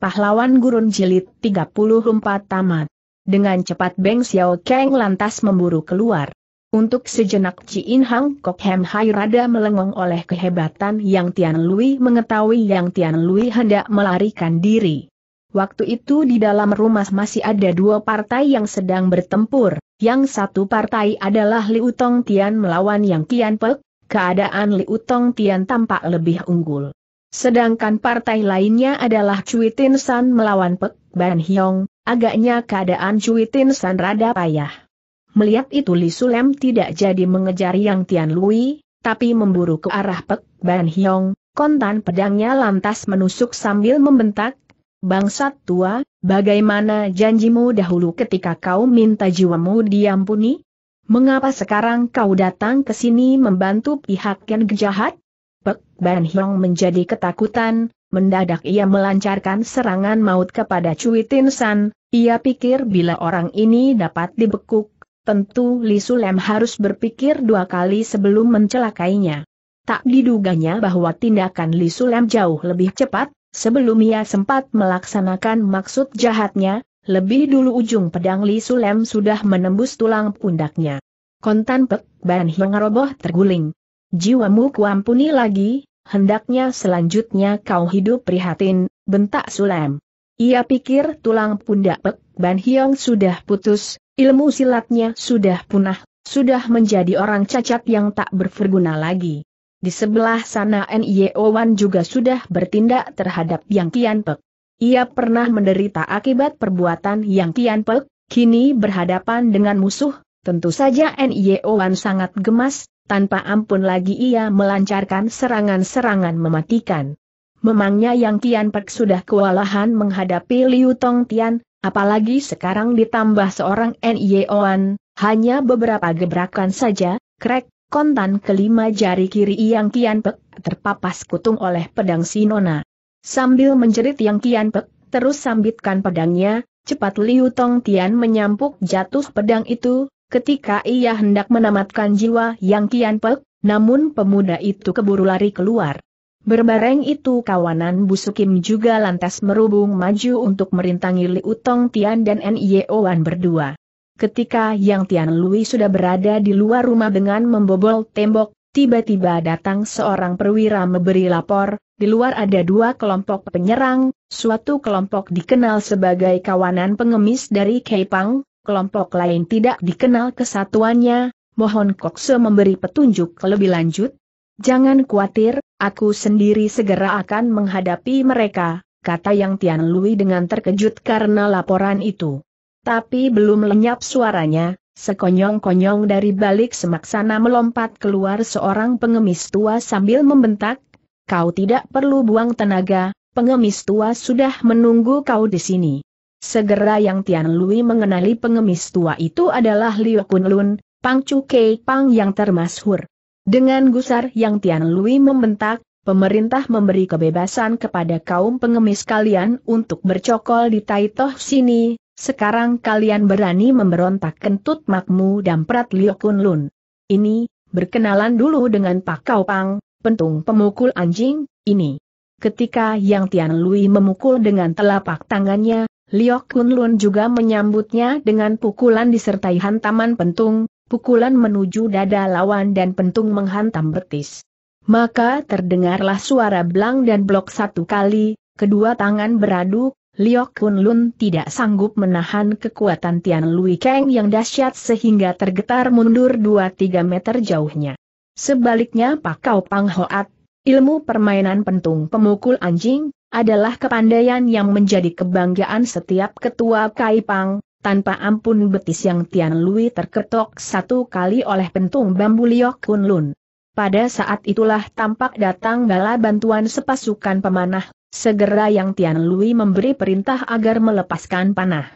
Pahlawan Gurun Jilid 34 Tamat. Dengan cepat Beng Xiao Kang lantas memburu keluar. Untuk sejenak In Hang Kok Hem Hai rada melengong oleh kehebatan yang Tian Lui mengetahui yang Tian Lui hendak melarikan diri. Waktu itu di dalam rumah masih ada dua partai yang sedang bertempur, yang satu partai adalah Liu Tong Tian melawan yang Tian Pek, keadaan Liu Tong Tian tampak lebih unggul. Sedangkan partai lainnya adalah Cui Tin San melawan Pek Ban Hiong, agaknya keadaan Cui Tin San rada payah. Melihat itu Li Sulem tidak jadi mengejar Yang Tian Lui, tapi memburu ke arah Pek Ban Hiong, kontan pedangnya lantas menusuk sambil membentak, Bangsat tua, bagaimana janjimu dahulu ketika kau minta jiwamu diampuni? Mengapa sekarang kau datang ke sini membantu pihak yang jahat? Pek Ban Hiong menjadi ketakutan, mendadak ia melancarkan serangan maut kepada Cui Tin San, ia pikir bila orang ini dapat dibekuk, tentu Li Sulem harus berpikir dua kali sebelum mencelakainya. Tak diduganya bahwa tindakan Li Sulem jauh lebih cepat, sebelum ia sempat melaksanakan maksud jahatnya, lebih dulu ujung pedang Li Sulem sudah menembus tulang pundaknya. Kontan Pek Ban Hiong roboh terguling. Jiwamu kuampuni lagi, hendaknya selanjutnya kau hidup prihatin, bentak Sulem. Ia pikir tulang pundak Pek Ban Hiong sudah putus, ilmu silatnya sudah punah, sudah menjadi orang cacat yang tak berguna lagi. Di sebelah sana N.Y.O. Wan juga sudah bertindak terhadap Yang Kian Pek. Ia pernah menderita akibat perbuatan Yang Kian Pek, kini berhadapan dengan musuh, tentu saja N.Y.O. Wan sangat gemas, tanpa ampun lagi ia melancarkan serangan-serangan mematikan. Memangnya Yang Tian Pek sudah kewalahan menghadapi Liu Tong Tian, apalagi sekarang ditambah seorang N.I.O.an, hanya beberapa gebrakan saja, krek, kontan kelima jari kiri Yang Tian Pek terpapas kutung oleh pedang Sinona. Sambil menjerit Yang Tian Pek, terus sambitkan pedangnya, cepat Liu Tong Tian menyampuk jatuh pedang itu, Ketika ia hendak menamatkan jiwa yang kian pek, namun pemuda itu keburu lari keluar. Berbareng itu kawanan Busukim juga lantas merubung maju untuk merintangi Liu Tong Tian dan Nio e Wan berdua. Ketika Yang Tian Lui sudah berada di luar rumah dengan membobol tembok, tiba-tiba datang seorang perwira memberi lapor, di luar ada dua kelompok penyerang, suatu kelompok dikenal sebagai kawanan pengemis dari Keipang, kelompok lain tidak dikenal kesatuannya, mohon Kokse memberi petunjuk lebih lanjut. Jangan khawatir, aku sendiri segera akan menghadapi mereka, kata Yang Tian Lui dengan terkejut karena laporan itu. Tapi belum lenyap suaranya, sekonyong-konyong dari balik semak sana melompat keluar seorang pengemis tua sambil membentak, kau tidak perlu buang tenaga, pengemis tua sudah menunggu kau di sini. Segera yang Tian Lui mengenali pengemis tua itu adalah Liu Kunlun, Pang Chu Kei Pang yang termasyhur. Dengan gusar yang Tian Lui membentak, pemerintah memberi kebebasan kepada kaum pengemis kalian untuk bercokol di Taitoh sini, sekarang kalian berani memberontak kentut makmu dan perat Liu Kunlun. Ini, berkenalan dulu dengan Pak Kau Pang, pentung pemukul anjing, ini. Ketika Yang Tian Lui memukul dengan telapak tangannya, Lio Kun juga menyambutnya dengan pukulan disertai hantaman pentung, pukulan menuju dada lawan dan pentung menghantam betis. Maka terdengarlah suara belang dan blok satu kali, kedua tangan beradu, Lio Kun tidak sanggup menahan kekuatan Tian Lui Kang yang dahsyat sehingga tergetar mundur 2-3 meter jauhnya. Sebaliknya Pak Kau Pang Hoat, ilmu permainan pentung pemukul anjing, adalah kepandaian yang menjadi kebanggaan setiap ketua Kaipang, tanpa ampun betis yang Tian Lui terketok satu kali oleh pentung bambu Liok Kun Lun. Pada saat itulah tampak datang bala bantuan sepasukan pemanah, segera yang Tian Lui memberi perintah agar melepaskan panah.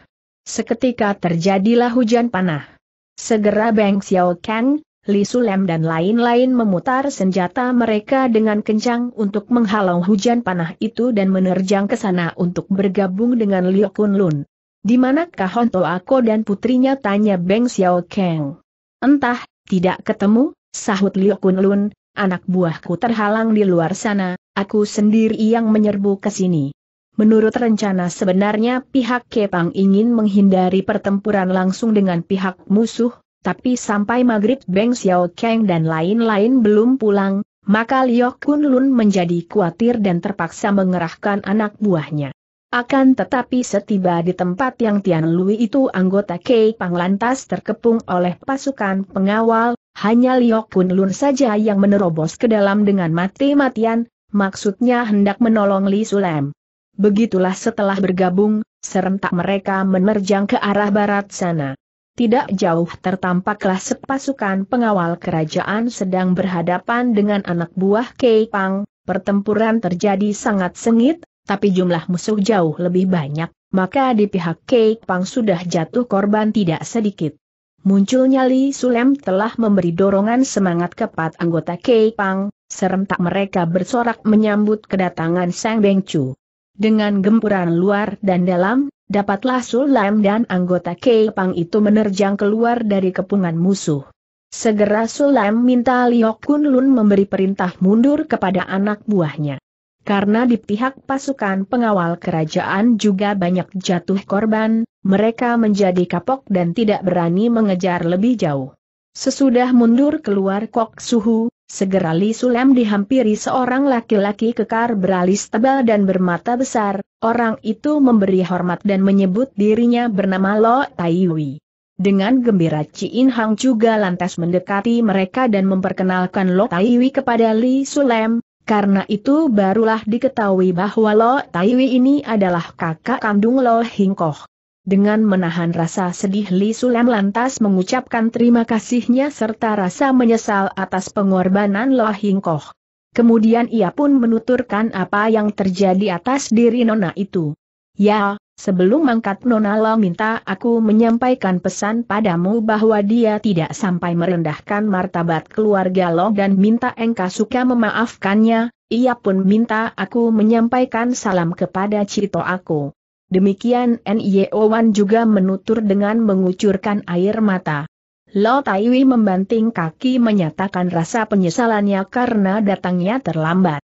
Seketika terjadilah hujan panah. Segera Beng Xiao Kang, Li Sulem dan lain-lain memutar senjata mereka dengan kencang untuk menghalau hujan panah itu dan menerjang ke sana untuk bergabung dengan Liu Kunlun. Di manakah Honto Ako dan putrinya tanya Beng Xiao Kang. Entah, tidak ketemu, sahut Liu Kunlun, anak buahku terhalang di luar sana, aku sendiri yang menyerbu ke sini. Menurut rencana sebenarnya pihak Kepang ingin menghindari pertempuran langsung dengan pihak musuh, tapi sampai maghrib Beng Xiao Kang dan lain-lain belum pulang, maka Liu Kun Lun menjadi khawatir dan terpaksa mengerahkan anak buahnya. Akan tetapi setiba di tempat yang Tian Lui itu anggota Kei Pang lantas terkepung oleh pasukan pengawal, hanya Liu Kun Lun saja yang menerobos ke dalam dengan mati-matian, maksudnya hendak menolong Li Sulem. Begitulah setelah bergabung, serentak mereka menerjang ke arah barat sana tidak jauh tertampaklah sepasukan pengawal kerajaan sedang berhadapan dengan anak buah Kei Pang. pertempuran terjadi sangat sengit, tapi jumlah musuh jauh lebih banyak, maka di pihak Kei Pang sudah jatuh korban tidak sedikit. Munculnya Li Sulem telah memberi dorongan semangat kepat anggota Kei Pang, serentak mereka bersorak menyambut kedatangan Sang Chu. Dengan gempuran luar dan dalam, dapatlah Sulam dan anggota Kepang itu menerjang keluar dari kepungan musuh. Segera Sulam minta Liok Kun Lun memberi perintah mundur kepada anak buahnya. Karena di pihak pasukan pengawal kerajaan juga banyak jatuh korban, mereka menjadi kapok dan tidak berani mengejar lebih jauh. Sesudah mundur keluar Kok Suhu, Segera Li Sulem dihampiri seorang laki-laki kekar beralis tebal dan bermata besar, orang itu memberi hormat dan menyebut dirinya bernama Lo Taiwi. Dengan gembira In Hang juga lantas mendekati mereka dan memperkenalkan Lo Taiwi kepada Li Sulem, karena itu barulah diketahui bahwa Lo Taiwi ini adalah kakak kandung Lo Hingkoh. Dengan menahan rasa sedih Li Sulam lantas mengucapkan terima kasihnya serta rasa menyesal atas pengorbanan Loh Hingkoh. Kemudian ia pun menuturkan apa yang terjadi atas diri Nona itu. Ya, sebelum mangkat Nona Lo minta aku menyampaikan pesan padamu bahwa dia tidak sampai merendahkan martabat keluarga Lo dan minta engkau suka memaafkannya, ia pun minta aku menyampaikan salam kepada Cito aku. Demikian Nio-wan juga menutur dengan mengucurkan air mata. Lo Taiwi membanting kaki menyatakan rasa penyesalannya karena datangnya terlambat.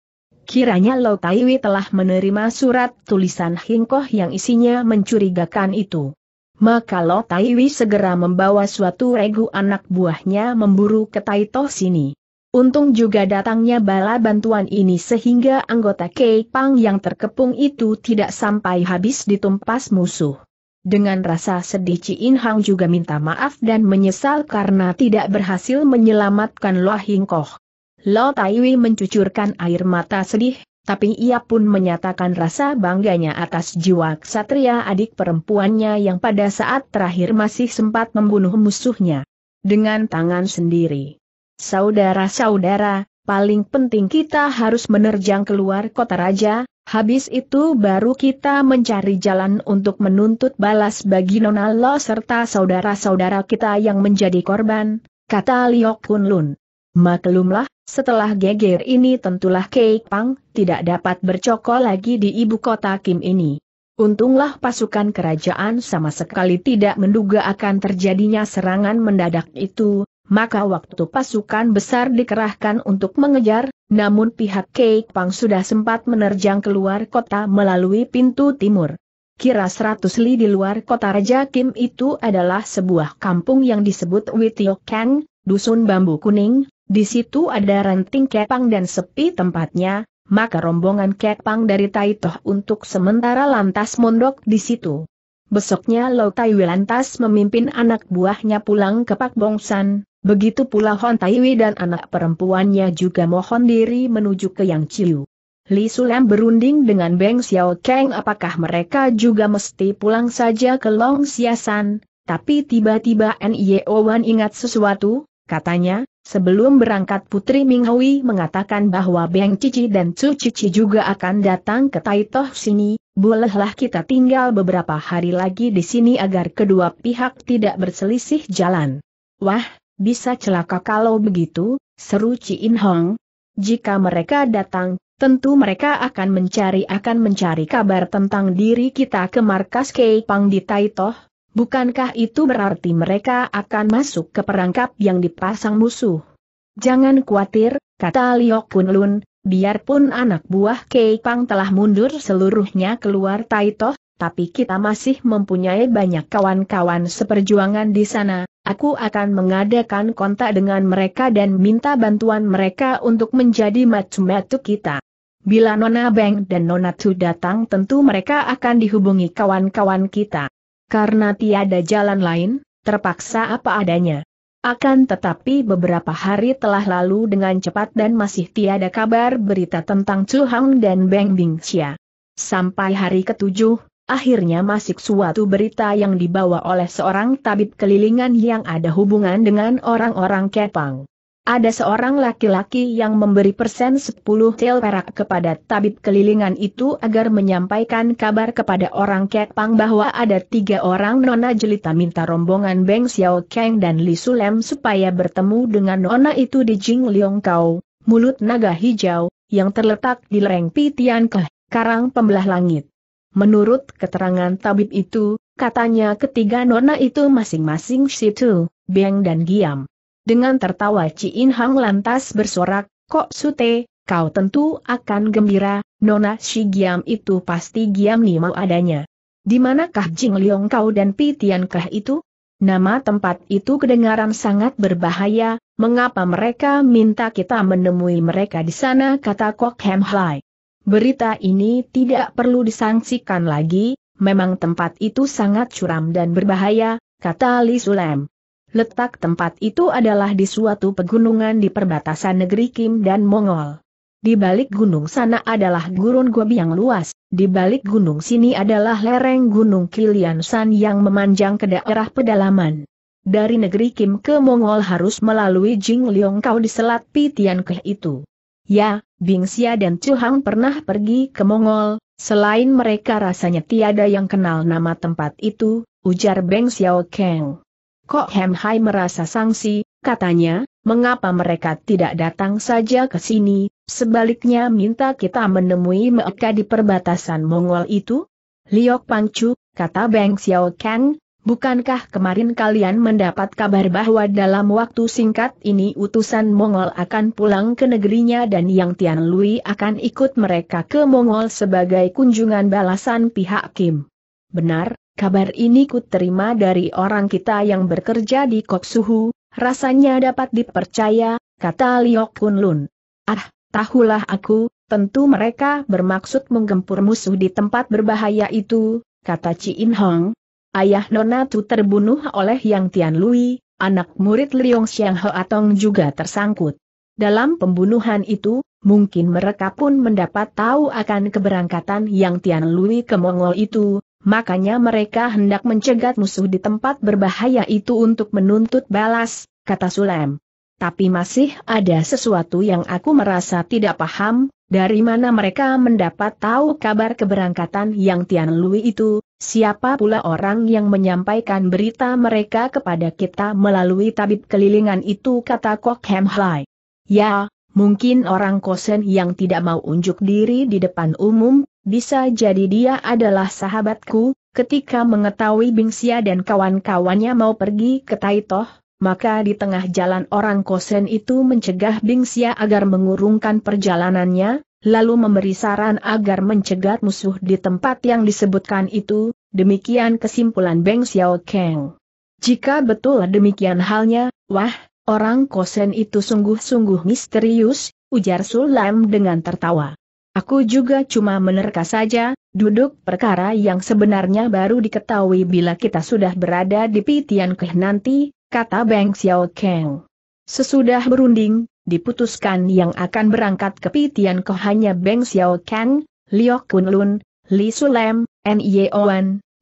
Kiranya Lo Taiwi telah menerima surat tulisan Hingkoh yang isinya mencurigakan itu. Maka Lo Taiwi segera membawa suatu regu anak buahnya memburu ke Taito sini. Untung juga datangnya bala bantuan ini sehingga anggota Kei Pang yang terkepung itu tidak sampai habis ditumpas musuh. Dengan rasa sedih Ci In Hang juga minta maaf dan menyesal karena tidak berhasil menyelamatkan Lo Hing Koh. Lo Taiwi mencucurkan air mata sedih, tapi ia pun menyatakan rasa bangganya atas jiwa ksatria adik perempuannya yang pada saat terakhir masih sempat membunuh musuhnya. Dengan tangan sendiri. Saudara-saudara, paling penting kita harus menerjang keluar kota raja, habis itu baru kita mencari jalan untuk menuntut balas bagi Nona Lo serta saudara-saudara kita yang menjadi korban, kata Liok Lun. Maklumlah, setelah geger ini tentulah Keik Pang tidak dapat bercokol lagi di ibu kota Kim ini. Untunglah pasukan kerajaan sama sekali tidak menduga akan terjadinya serangan mendadak itu, maka waktu pasukan besar dikerahkan untuk mengejar, namun pihak Kek Pang sudah sempat menerjang keluar kota melalui pintu timur. Kira seratus li di luar kota Raja Kim itu adalah sebuah kampung yang disebut Witiokang, Dusun Bambu Kuning, di situ ada ranting kepang dan sepi tempatnya, maka rombongan kepang dari Taitoh untuk sementara lantas mondok di situ. Besoknya Lo Taiwi lantas memimpin anak buahnya pulang ke Pak Bongsan, Begitu pula Hon Taiwi dan anak perempuannya juga mohon diri menuju ke Yang Chiu. Li Sulam berunding dengan Beng Xiao Kang apakah mereka juga mesti pulang saja ke Long Siasan. tapi tiba-tiba Nio Wan ingat sesuatu, katanya, sebelum berangkat Putri Ming Hui mengatakan bahwa Beng Cici dan Cu Cici juga akan datang ke Toh sini, bolehlah kita tinggal beberapa hari lagi di sini agar kedua pihak tidak berselisih jalan. Wah, bisa celaka kalau begitu, seru Ci In Hong. Jika mereka datang, tentu mereka akan mencari akan mencari kabar tentang diri kita ke markas Kei Pang di Taitoh. Bukankah itu berarti mereka akan masuk ke perangkap yang dipasang musuh? Jangan khawatir, kata Liok Kunlun, biarpun anak buah Kei Pang telah mundur seluruhnya keluar Taitoh, tapi kita masih mempunyai banyak kawan-kawan seperjuangan di sana, aku akan mengadakan kontak dengan mereka dan minta bantuan mereka untuk menjadi matu-matu kita. Bila Nona Beng dan Nona Tu datang tentu mereka akan dihubungi kawan-kawan kita. Karena tiada jalan lain, terpaksa apa adanya. Akan tetapi beberapa hari telah lalu dengan cepat dan masih tiada kabar berita tentang Chu Hang dan Beng Bing Chia. Sampai hari ketujuh, Akhirnya masuk suatu berita yang dibawa oleh seorang tabib kelilingan yang ada hubungan dengan orang-orang Kepang. Ada seorang laki-laki yang memberi persen 10 tel perak kepada tabib kelilingan itu agar menyampaikan kabar kepada orang Kepang bahwa ada tiga orang nona jelita minta rombongan Beng Xiao Kang dan Li Sulem supaya bertemu dengan nona itu di Jing Liong Kau, mulut naga hijau, yang terletak di lereng Pitian Keh, karang pembelah langit. Menurut keterangan tabib itu, katanya ketiga nona itu masing-masing situ, beng dan diam. Dengan tertawa In Hang lantas bersorak, kok sute, kau tentu akan gembira, nona si Giam itu pasti Giam nih mau adanya. Di manakah Jing Liong kau dan Pitian kah itu? Nama tempat itu kedengaran sangat berbahaya, mengapa mereka minta kita menemui mereka di sana kata Kok Hem Hai. Berita ini tidak perlu disangsikan lagi, memang tempat itu sangat curam dan berbahaya, kata Li Sulem. Letak tempat itu adalah di suatu pegunungan di perbatasan negeri Kim dan Mongol. Di balik gunung sana adalah gurun gobi yang luas, di balik gunung sini adalah lereng gunung Kilian San yang memanjang ke daerah pedalaman. Dari negeri Kim ke Mongol harus melalui Jing Liong Kau di Selat Pitian Keh itu. Ya, Bing Xia dan Chu Hang pernah pergi ke Mongol, selain mereka rasanya tiada yang kenal nama tempat itu, ujar Beng Xiao Kang. Kok Hem Hai merasa sangsi, katanya, mengapa mereka tidak datang saja ke sini, sebaliknya minta kita menemui mereka di perbatasan Mongol itu? Liok Pangcu, kata Beng Xiao Kang, Bukankah kemarin kalian mendapat kabar bahwa dalam waktu singkat ini utusan Mongol akan pulang ke negerinya dan Yang Tian Tianlui akan ikut mereka ke Mongol sebagai kunjungan balasan pihak Kim? Benar, kabar ini ku terima dari orang kita yang bekerja di Kopsuhu, rasanya dapat dipercaya, kata Liok Lun. Ah, tahulah aku, tentu mereka bermaksud menggempur musuh di tempat berbahaya itu, kata Chi In Hong, ayah Nona Tu terbunuh oleh Yang Tian Lui, anak murid Liong Xiang Hoatong juga tersangkut. Dalam pembunuhan itu, mungkin mereka pun mendapat tahu akan keberangkatan Yang Tian Lui ke Mongol itu, makanya mereka hendak mencegat musuh di tempat berbahaya itu untuk menuntut balas, kata Sulem. Tapi masih ada sesuatu yang aku merasa tidak paham, dari mana mereka mendapat tahu kabar keberangkatan Yang Tian Lui itu, Siapa pula orang yang menyampaikan berita mereka kepada kita melalui tabib kelilingan itu kata Kok Hem Hai. Ya, mungkin orang kosen yang tidak mau unjuk diri di depan umum, bisa jadi dia adalah sahabatku, ketika mengetahui Bingsia dan kawan-kawannya mau pergi ke Taitoh, maka di tengah jalan orang kosen itu mencegah Bingsia agar mengurungkan perjalanannya, lalu memberi saran agar mencegat musuh di tempat yang disebutkan itu, demikian kesimpulan Beng Xiao Kang. Jika betul demikian halnya, wah, orang kosen itu sungguh-sungguh misterius, ujar Sulam dengan tertawa. Aku juga cuma menerka saja, duduk perkara yang sebenarnya baru diketahui bila kita sudah berada di Pitian Keh nanti, kata Beng Xiao Kang. Sesudah berunding, diputuskan yang akan berangkat ke Pitian Ko hanya Beng Xiao Kang, Liu Kunlun, Li Sulem, N.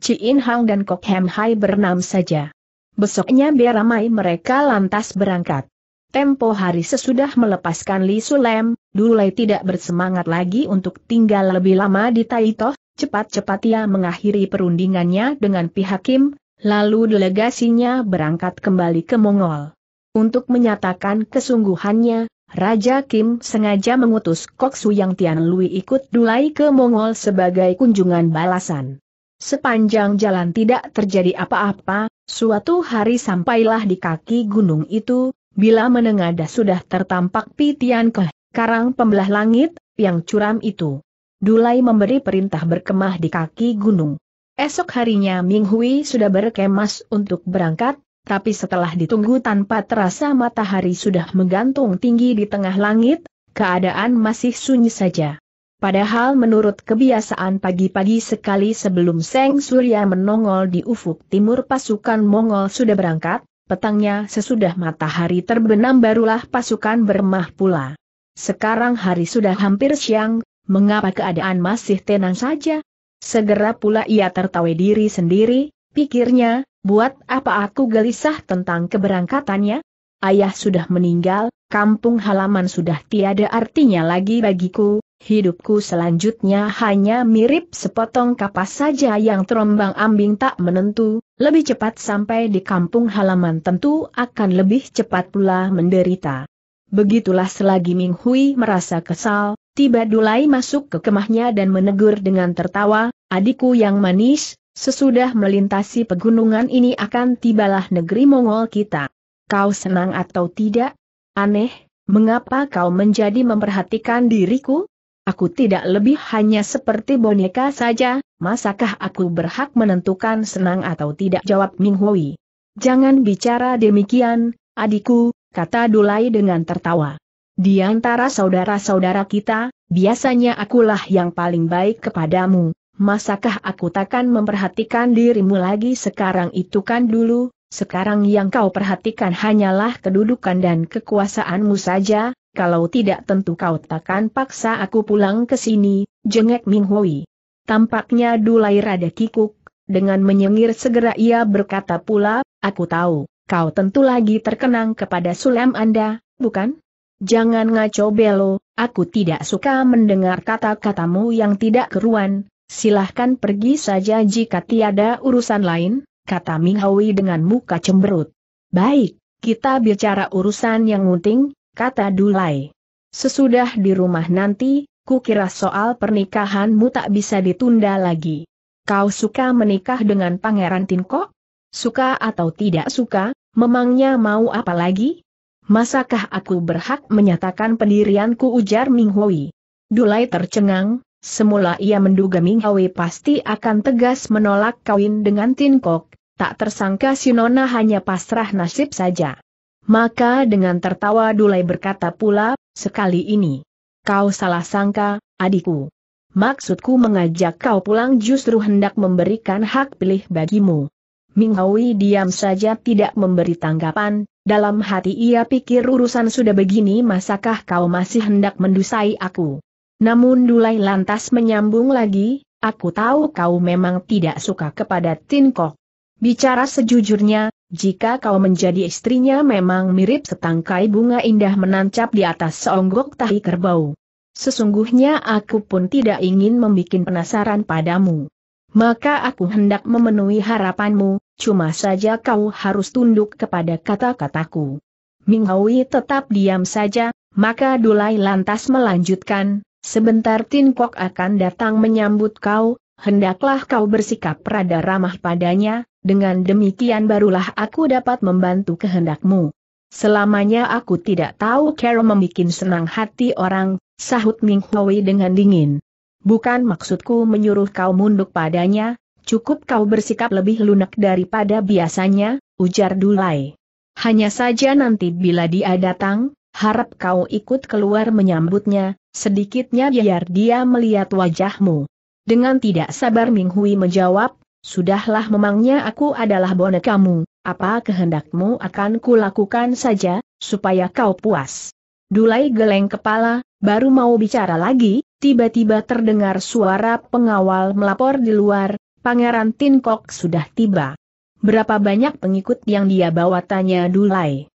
Chi In Hang dan Kok Hem Hai bernam saja. Besoknya biar ramai mereka lantas berangkat. Tempo hari sesudah melepaskan Li Sulem, Dulai tidak bersemangat lagi untuk tinggal lebih lama di Taitoh, cepat-cepat ia mengakhiri perundingannya dengan pihak Kim, lalu delegasinya berangkat kembali ke Mongol. Untuk menyatakan kesungguhannya, Raja Kim sengaja mengutus Kok Su yang Tian Lui ikut Dulai ke Mongol sebagai kunjungan balasan. Sepanjang jalan tidak terjadi apa-apa, suatu hari sampailah di kaki gunung itu, bila menengadah sudah tertampak Pitian Keh, karang pembelah langit, yang curam itu. Dulai memberi perintah berkemah di kaki gunung. Esok harinya Ming Hui sudah berkemas untuk berangkat, tapi setelah ditunggu tanpa terasa matahari sudah menggantung tinggi di tengah langit, keadaan masih sunyi saja. Padahal menurut kebiasaan pagi-pagi sekali sebelum Seng Surya menongol di ufuk timur pasukan Mongol sudah berangkat, petangnya sesudah matahari terbenam barulah pasukan bermah pula. Sekarang hari sudah hampir siang, mengapa keadaan masih tenang saja? Segera pula ia tertawa diri sendiri, pikirnya, Buat apa aku gelisah tentang keberangkatannya? Ayah sudah meninggal, kampung halaman sudah tiada artinya lagi bagiku, hidupku selanjutnya hanya mirip sepotong kapas saja yang terombang ambing tak menentu, lebih cepat sampai di kampung halaman tentu akan lebih cepat pula menderita. Begitulah selagi Ming Hui merasa kesal, tiba Dulai masuk ke kemahnya dan menegur dengan tertawa, adikku yang manis, Sesudah melintasi pegunungan ini akan tibalah negeri Mongol kita. Kau senang atau tidak? Aneh, mengapa kau menjadi memperhatikan diriku? Aku tidak lebih hanya seperti boneka saja, masakah aku berhak menentukan senang atau tidak jawab Ming Hui. Jangan bicara demikian, adikku, kata Dulai dengan tertawa. Di antara saudara-saudara kita, biasanya akulah yang paling baik kepadamu masakah aku takkan memperhatikan dirimu lagi sekarang itu kan dulu, sekarang yang kau perhatikan hanyalah kedudukan dan kekuasaanmu saja, kalau tidak tentu kau takkan paksa aku pulang ke sini, jengek Minghui. Tampaknya Dulai rada kikuk, dengan menyengir segera ia berkata pula, aku tahu, kau tentu lagi terkenang kepada sulam Anda, bukan? Jangan ngaco belo, aku tidak suka mendengar kata-katamu yang tidak keruan, silahkan pergi saja jika tiada urusan lain, kata Ming Hui dengan muka cemberut. Baik, kita bicara urusan yang penting, kata Dulai. Sesudah di rumah nanti, kukira soal pernikahanmu tak bisa ditunda lagi. Kau suka menikah dengan Pangeran Tinko? Suka atau tidak suka, memangnya mau apa lagi? Masakah aku berhak menyatakan pendirianku ujar Ming Hui? Dulai tercengang, Semula ia menduga Ming Hwe pasti akan tegas menolak kawin dengan Tin Kok, tak tersangka Shinona hanya pasrah nasib saja. Maka dengan tertawa Dulai berkata pula, sekali ini. Kau salah sangka, adikku. Maksudku mengajak kau pulang justru hendak memberikan hak pilih bagimu. Ming Hwi diam saja tidak memberi tanggapan, dalam hati ia pikir urusan sudah begini masakah kau masih hendak mendusai aku. Namun Dulai lantas menyambung lagi, aku tahu kau memang tidak suka kepada Tin Kok. Bicara sejujurnya, jika kau menjadi istrinya memang mirip setangkai bunga indah menancap di atas seonggok tahi kerbau. Sesungguhnya aku pun tidak ingin membuat penasaran padamu. Maka aku hendak memenuhi harapanmu, cuma saja kau harus tunduk kepada kata-kataku. Ming tetap diam saja, maka Dulai lantas melanjutkan, Sebentar Tin Kok akan datang menyambut kau, hendaklah kau bersikap rada ramah padanya, dengan demikian barulah aku dapat membantu kehendakmu. Selamanya aku tidak tahu cara membuat senang hati orang, sahut Ming Hui dengan dingin. Bukan maksudku menyuruh kau munduk padanya, cukup kau bersikap lebih lunak daripada biasanya, ujar Dulai. Hanya saja nanti bila dia datang, harap kau ikut keluar menyambutnya, Sedikitnya biar dia melihat wajahmu. Dengan tidak sabar Ming Hui menjawab, Sudahlah memangnya aku adalah bonekamu, apa kehendakmu akan kulakukan saja, supaya kau puas. Dulai geleng kepala, baru mau bicara lagi, tiba-tiba terdengar suara pengawal melapor di luar, Pangeran Tinkok sudah tiba. Berapa banyak pengikut yang dia bawa tanya Dulai?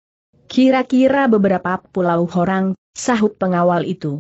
Kira-kira beberapa pulau orang, sahut pengawal itu.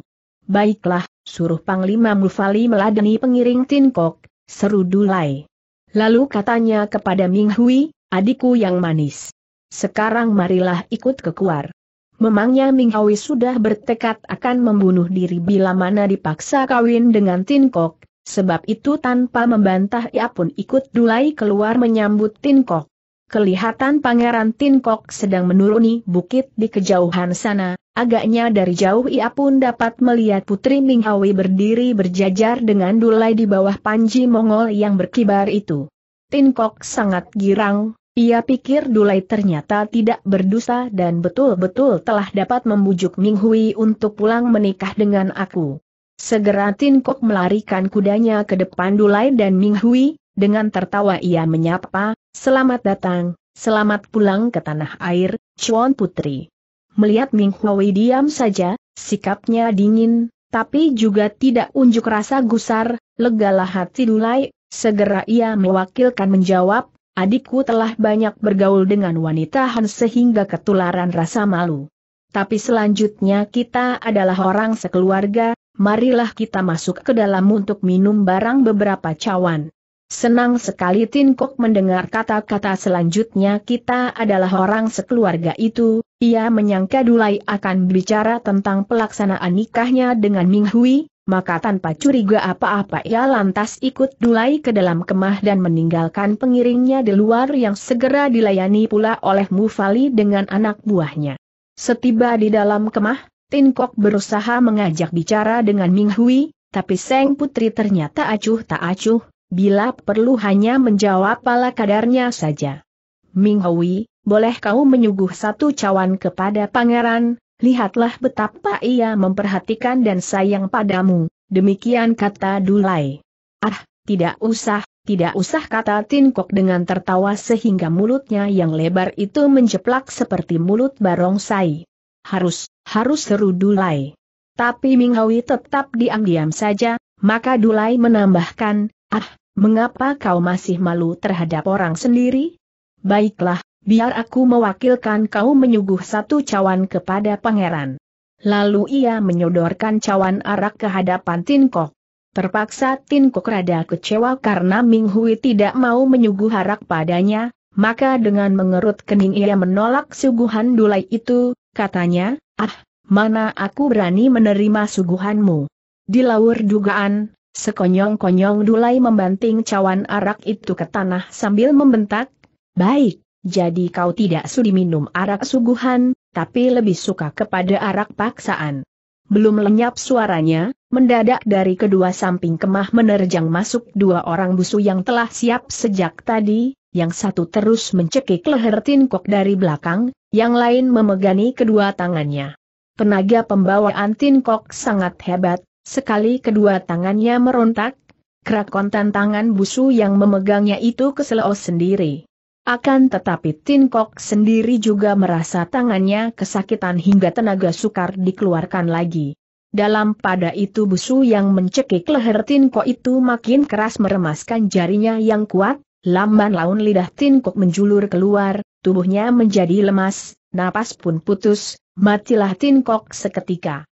Baiklah, suruh Panglima Mufali meladeni pengiring Tinkok, seru Dulai. Lalu katanya kepada Ming Hui, adikku yang manis. Sekarang marilah ikut ke kuar. Memangnya Ming Hui sudah bertekad akan membunuh diri bila mana dipaksa kawin dengan Tinkok, sebab itu tanpa membantah ia pun ikut Dulai keluar menyambut Tinkok. Kelihatan Pangeran Tinkok sedang menuruni bukit di kejauhan sana, agaknya dari jauh ia pun dapat melihat Putri Minghawi berdiri berjajar dengan dulai di bawah panji Mongol yang berkibar itu. Tinkok sangat girang, ia pikir Dulai ternyata tidak berdosa dan betul-betul telah dapat membujuk Minghui untuk pulang menikah dengan aku. Segera Tinkok melarikan kudanya ke depan Dulai dan Minghui, dengan tertawa ia menyapa, selamat datang, selamat pulang ke tanah air, Chuan Putri. Melihat Ming Hui diam saja, sikapnya dingin, tapi juga tidak unjuk rasa gusar, legalah hati Dulai, segera ia mewakilkan menjawab, adikku telah banyak bergaul dengan wanita Han sehingga ketularan rasa malu. Tapi selanjutnya kita adalah orang sekeluarga, marilah kita masuk ke dalam untuk minum barang beberapa cawan. Senang sekali Tin Kok mendengar kata-kata selanjutnya kita adalah orang sekeluarga itu, ia menyangka Dulai akan bicara tentang pelaksanaan nikahnya dengan Ming Hui, maka tanpa curiga apa-apa ia lantas ikut Dulai ke dalam kemah dan meninggalkan pengiringnya di luar yang segera dilayani pula oleh Mufali dengan anak buahnya. Setiba di dalam kemah, Tin Kok berusaha mengajak bicara dengan Ming Hui, tapi Seng Putri ternyata acuh tak acuh, bila perlu hanya menjawab pala kadarnya saja. Ming Hui, boleh kau menyuguh satu cawan kepada pangeran, lihatlah betapa ia memperhatikan dan sayang padamu, demikian kata Dulai. Ah, tidak usah, tidak usah kata Tin Kok dengan tertawa sehingga mulutnya yang lebar itu menjeplak seperti mulut barongsai. Harus, harus seru Dulai. Tapi Ming Hui tetap diam-diam saja, maka Dulai menambahkan, ah, Mengapa kau masih malu terhadap orang sendiri? Baiklah, biar aku mewakilkan kau menyuguh satu cawan kepada pangeran. Lalu ia menyodorkan cawan arak ke hadapan Tinkok. Terpaksa Tinkok rada kecewa karena Ming Hui tidak mau menyuguh arak padanya, maka dengan mengerut kening ia menolak suguhan dulai itu, katanya, ah, mana aku berani menerima suguhanmu. Di laur dugaan, Sekonyong-konyong Dulai membanting cawan arak itu ke tanah sambil membentak, Baik, jadi kau tidak sudi minum arak suguhan, tapi lebih suka kepada arak paksaan. Belum lenyap suaranya, mendadak dari kedua samping kemah menerjang masuk dua orang busu yang telah siap sejak tadi, yang satu terus mencekik leher Tinkok dari belakang, yang lain memegani kedua tangannya. Tenaga pembawaan Tinkok sangat hebat, Sekali kedua tangannya merontak, kerakontan tangan busu yang memegangnya itu keselau sendiri. Akan tetapi Tin Kok sendiri juga merasa tangannya kesakitan hingga tenaga sukar dikeluarkan lagi. Dalam pada itu busu yang mencekik leher Tin Kok itu makin keras meremaskan jarinya yang kuat, lamban laun lidah Tin Kok menjulur keluar, tubuhnya menjadi lemas, napas pun putus, matilah Tin Kok seketika.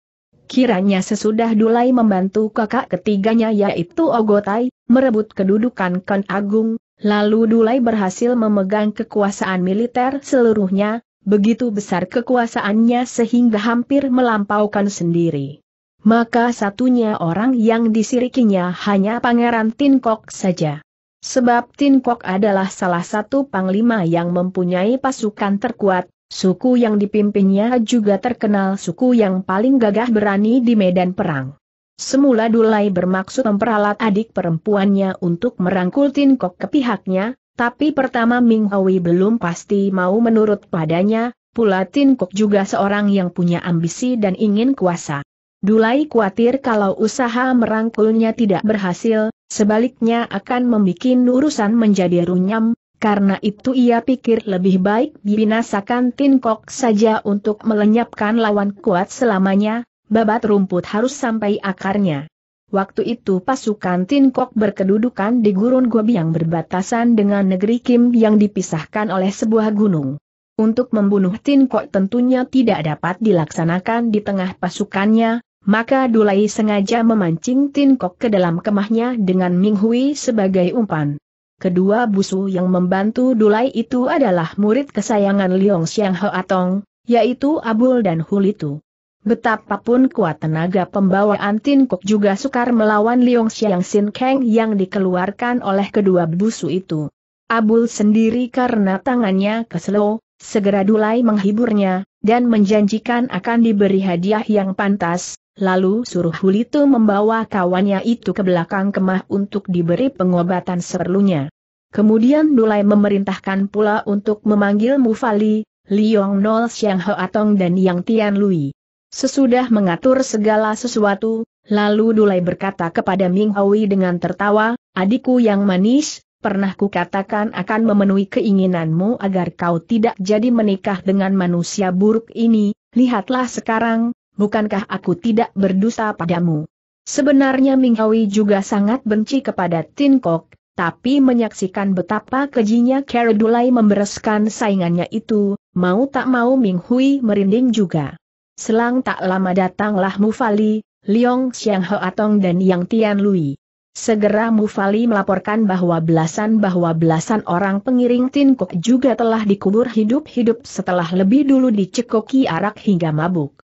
Kiranya sesudah Dulai membantu kakak ketiganya yaitu Ogotai, merebut kedudukan Kon Agung, lalu Dulai berhasil memegang kekuasaan militer seluruhnya, begitu besar kekuasaannya sehingga hampir melampaukan sendiri. Maka satunya orang yang disirikinya hanya Pangeran Tinkok saja. Sebab Tinkok adalah salah satu panglima yang mempunyai pasukan terkuat, Suku yang dipimpinnya juga terkenal suku yang paling gagah berani di medan perang. Semula Dulai bermaksud memperalat adik perempuannya untuk merangkul Tin Kok ke pihaknya, tapi pertama Ming Hui belum pasti mau menurut padanya, pula Tin Kok juga seorang yang punya ambisi dan ingin kuasa. Dulai khawatir kalau usaha merangkulnya tidak berhasil, sebaliknya akan membuat urusan menjadi runyam, karena itu ia pikir lebih baik dibinasakan Tinkok saja untuk melenyapkan lawan kuat selamanya, babat rumput harus sampai akarnya. Waktu itu pasukan Tinkok berkedudukan di gurun Gobi yang berbatasan dengan negeri Kim yang dipisahkan oleh sebuah gunung. Untuk membunuh Tinkok tentunya tidak dapat dilaksanakan di tengah pasukannya, maka Dulai sengaja memancing Tinkok ke dalam kemahnya dengan Ming Hui sebagai umpan. Kedua busu yang membantu Dulai itu adalah murid kesayangan Liong Xiang Atong, yaitu Abul dan Hulitu. Betapapun kuat tenaga pembawa Antin Kok juga sukar melawan Liong Xiang Sin Kang yang dikeluarkan oleh kedua busu itu. Abul sendiri karena tangannya keselo, segera Dulai menghiburnya, dan menjanjikan akan diberi hadiah yang pantas, Lalu suruh itu membawa kawannya itu ke belakang kemah untuk diberi pengobatan seperlunya. Kemudian Dulai memerintahkan pula untuk memanggil Mufali, Liong Nol Xiang Atong dan Yang Tian Lui. Sesudah mengatur segala sesuatu, lalu Dulai berkata kepada Ming Hui dengan tertawa, adikku yang manis, pernah kukatakan akan memenuhi keinginanmu agar kau tidak jadi menikah dengan manusia buruk ini, lihatlah sekarang, bukankah aku tidak berdosa padamu? Sebenarnya Ming Hui juga sangat benci kepada Tin Kok, tapi menyaksikan betapa kejinya Keredulai membereskan saingannya itu, mau tak mau Ming Hui merinding juga. Selang tak lama datanglah Mufali, Liong Xiang Ho Atong dan Yang Tian Lui. Segera Mufali melaporkan bahwa belasan bahwa belasan orang pengiring Tin Kok juga telah dikubur hidup-hidup setelah lebih dulu dicekoki arak hingga mabuk.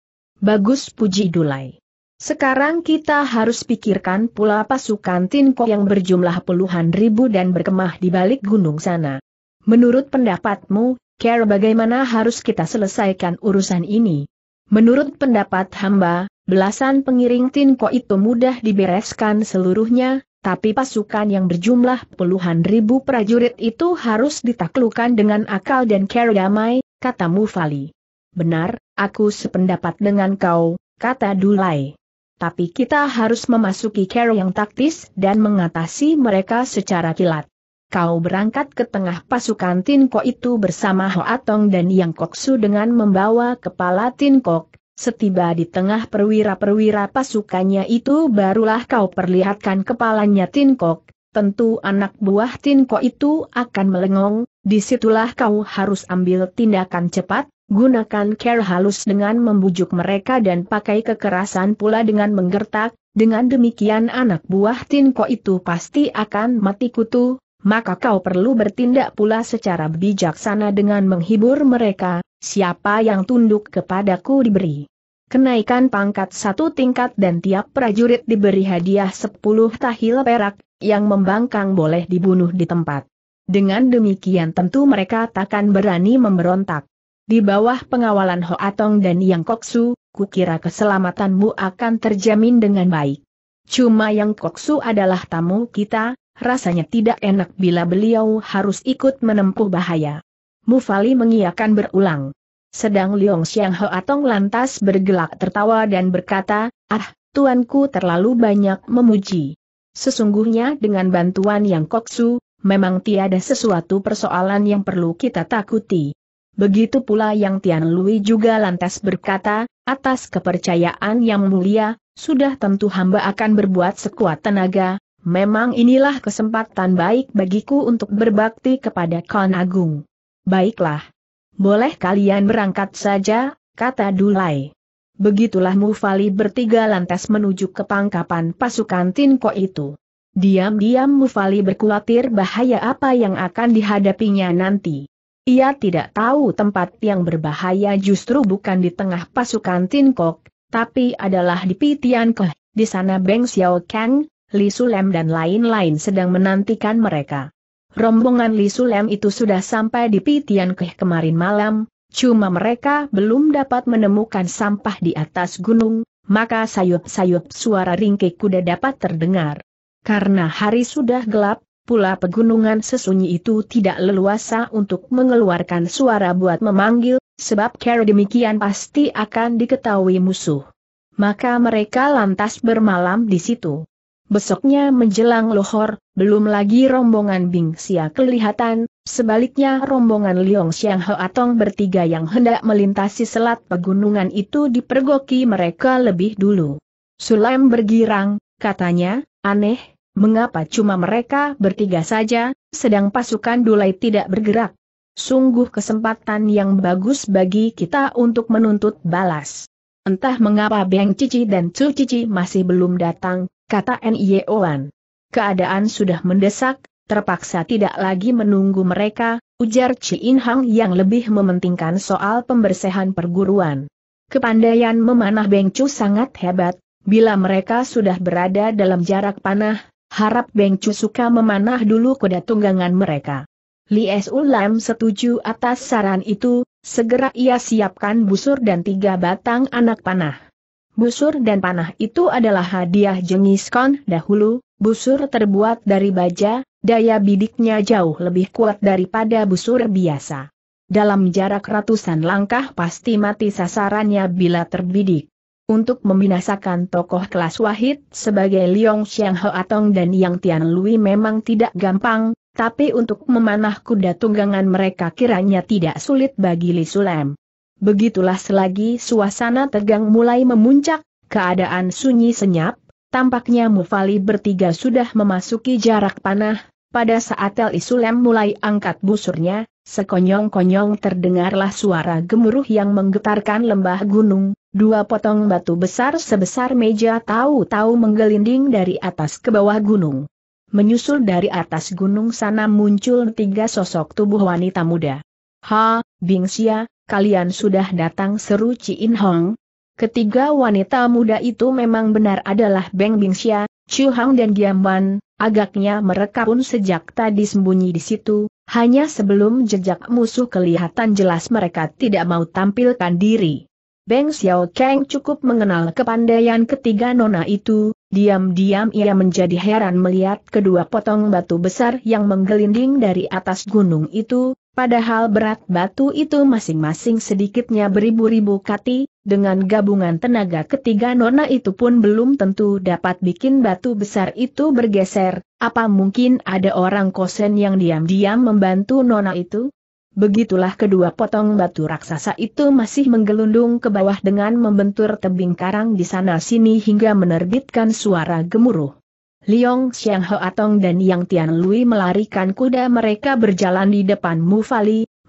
Bagus puji Dulai. Sekarang kita harus pikirkan pula pasukan Tinko yang berjumlah puluhan ribu dan berkemah di balik gunung sana. Menurut pendapatmu, Care bagaimana harus kita selesaikan urusan ini? Menurut pendapat hamba, belasan pengiring Tinko itu mudah dibereskan seluruhnya, tapi pasukan yang berjumlah puluhan ribu prajurit itu harus ditaklukkan dengan akal dan care damai, kata Mufali. Benar, aku sependapat dengan kau, kata Dulai. Tapi kita harus memasuki care yang taktis dan mengatasi mereka secara kilat. Kau berangkat ke tengah pasukan Tinko itu bersama Hoatong dan Yang Koksu dengan membawa kepala Tinkok. Setiba di tengah perwira-perwira pasukannya itu barulah kau perlihatkan kepalanya Tinkok. Tentu anak buah Tinko itu akan melengong, disitulah kau harus ambil tindakan cepat, gunakan care halus dengan membujuk mereka dan pakai kekerasan pula dengan menggertak, dengan demikian anak buah Tinko itu pasti akan mati kutu, maka kau perlu bertindak pula secara bijaksana dengan menghibur mereka, siapa yang tunduk kepadaku diberi. Kenaikan pangkat satu tingkat dan tiap prajurit diberi hadiah sepuluh tahil perak, yang membangkang boleh dibunuh di tempat. Dengan demikian tentu mereka takkan berani memberontak. Di bawah pengawalan Hoatong dan Yang Koksu, kukira keselamatanmu akan terjamin dengan baik. Cuma Yang Koksu adalah tamu kita, rasanya tidak enak bila beliau harus ikut menempuh bahaya. Mufali mengiakan berulang. Sedang Liong Xiang Hoatong lantas bergelak tertawa dan berkata, Ah, tuanku terlalu banyak memuji. Sesungguhnya dengan bantuan Yang Koksu, memang tiada sesuatu persoalan yang perlu kita takuti. Begitu pula yang Tian Lui juga lantas berkata, atas kepercayaan yang mulia, sudah tentu hamba akan berbuat sekuat tenaga, memang inilah kesempatan baik bagiku untuk berbakti kepada Kon Agung. Baiklah. Boleh kalian berangkat saja, kata Dulai. Begitulah Mufali bertiga lantas menuju ke pangkapan pasukan Tinko itu. Diam-diam Mufali berkhawatir bahaya apa yang akan dihadapinya nanti. Ia tidak tahu tempat yang berbahaya justru bukan di tengah pasukan Tinkok, tapi adalah di Pitian Keh, di sana Beng Xiao Kang, Li Sulem dan lain-lain sedang menantikan mereka. Rombongan Li Sulem itu sudah sampai di Pitian Keh kemarin malam, cuma mereka belum dapat menemukan sampah di atas gunung, maka sayup-sayup suara ringkik kuda dapat terdengar. Karena hari sudah gelap, pula pegunungan sesunyi itu tidak leluasa untuk mengeluarkan suara buat memanggil, sebab cara demikian pasti akan diketahui musuh. Maka mereka lantas bermalam di situ. Besoknya menjelang lohor, belum lagi rombongan Bing Xia kelihatan, sebaliknya rombongan Liong Xiang Atong bertiga yang hendak melintasi selat pegunungan itu dipergoki mereka lebih dulu. Sulaim bergirang, katanya, aneh, Mengapa cuma mereka bertiga saja, sedang pasukan Dulai tidak bergerak? Sungguh kesempatan yang bagus bagi kita untuk menuntut balas. Entah mengapa Beng Cici dan Cu Cici masih belum datang, kata N.I.O.an. Keadaan sudah mendesak, terpaksa tidak lagi menunggu mereka, ujar Ci In Hang yang lebih mementingkan soal pembersihan perguruan. Kepandaian memanah Beng Cu sangat hebat, Bila mereka sudah berada dalam jarak panah, Harap Beng suka memanah dulu kuda tunggangan mereka. Li Ulam setuju atas saran itu, segera ia siapkan busur dan tiga batang anak panah. Busur dan panah itu adalah hadiah jengis kon dahulu, busur terbuat dari baja, daya bidiknya jauh lebih kuat daripada busur biasa. Dalam jarak ratusan langkah pasti mati sasarannya bila terbidik untuk membinasakan tokoh kelas wahid sebagai Liong Xiang Hoatong dan Yang Tian Lui memang tidak gampang, tapi untuk memanah kuda tunggangan mereka kiranya tidak sulit bagi Li Sulem. Begitulah selagi suasana tegang mulai memuncak, keadaan sunyi senyap, tampaknya Mufali bertiga sudah memasuki jarak panah, pada saat Li Sulem mulai angkat busurnya, sekonyong-konyong terdengarlah suara gemuruh yang menggetarkan lembah gunung, Dua potong batu besar sebesar meja tahu-tahu menggelinding dari atas ke bawah gunung. Menyusul dari atas gunung sana muncul tiga sosok tubuh wanita muda. Ha, Bingxia, kalian sudah datang seru Ci In Hong. Ketiga wanita muda itu memang benar adalah Beng Bingxia, Chu Hang dan Giamban, agaknya mereka pun sejak tadi sembunyi di situ, hanya sebelum jejak musuh kelihatan jelas mereka tidak mau tampilkan diri. Beng Xiao Kang cukup mengenal kepandaian ketiga nona itu, diam-diam ia menjadi heran melihat kedua potong batu besar yang menggelinding dari atas gunung itu, padahal berat batu itu masing-masing sedikitnya beribu-ribu kati, dengan gabungan tenaga ketiga nona itu pun belum tentu dapat bikin batu besar itu bergeser, apa mungkin ada orang kosen yang diam-diam membantu nona itu? Begitulah kedua potong batu raksasa itu masih menggelundung ke bawah dengan membentur tebing karang di sana-sini hingga menerbitkan suara gemuruh. Liong Xiang Ho Atong dan Yang Tian Lui melarikan kuda mereka berjalan di depan Mu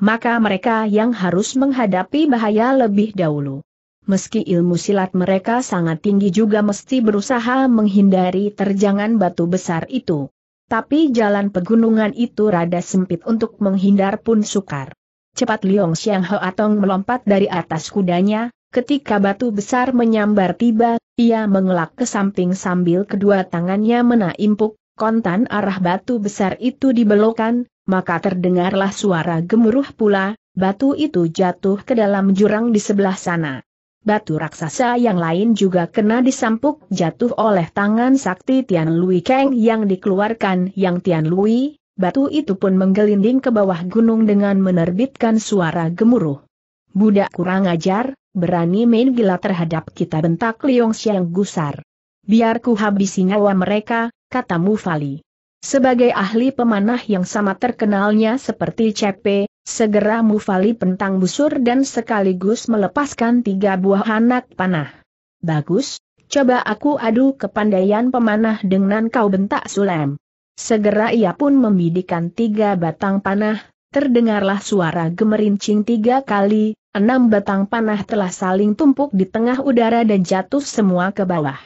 maka mereka yang harus menghadapi bahaya lebih dahulu. Meski ilmu silat mereka sangat tinggi juga mesti berusaha menghindari terjangan batu besar itu. Tapi jalan pegunungan itu rada sempit untuk menghindar pun sukar. Cepat Liong Xiang Atong melompat dari atas kudanya, ketika batu besar menyambar tiba, ia mengelak ke samping sambil kedua tangannya menaimpuk, kontan arah batu besar itu dibelokan, maka terdengarlah suara gemuruh pula, batu itu jatuh ke dalam jurang di sebelah sana. Batu raksasa yang lain juga kena disampuk jatuh oleh tangan sakti Tian Lui Kang yang dikeluarkan yang Tian Lui, batu itu pun menggelinding ke bawah gunung dengan menerbitkan suara gemuruh. Budak kurang ajar, berani main gila terhadap kita bentak Liong Xiang gusar. Biar ku habisi nyawa mereka, kata Mufali. Sebagai ahli pemanah yang sama terkenalnya seperti Cepe, Segera Mufali pentang busur dan sekaligus melepaskan tiga buah anak panah. Bagus, coba aku adu kepandaian pemanah dengan kau bentak Sulem. Segera ia pun membidikan tiga batang panah, terdengarlah suara gemerincing tiga kali, enam batang panah telah saling tumpuk di tengah udara dan jatuh semua ke bawah.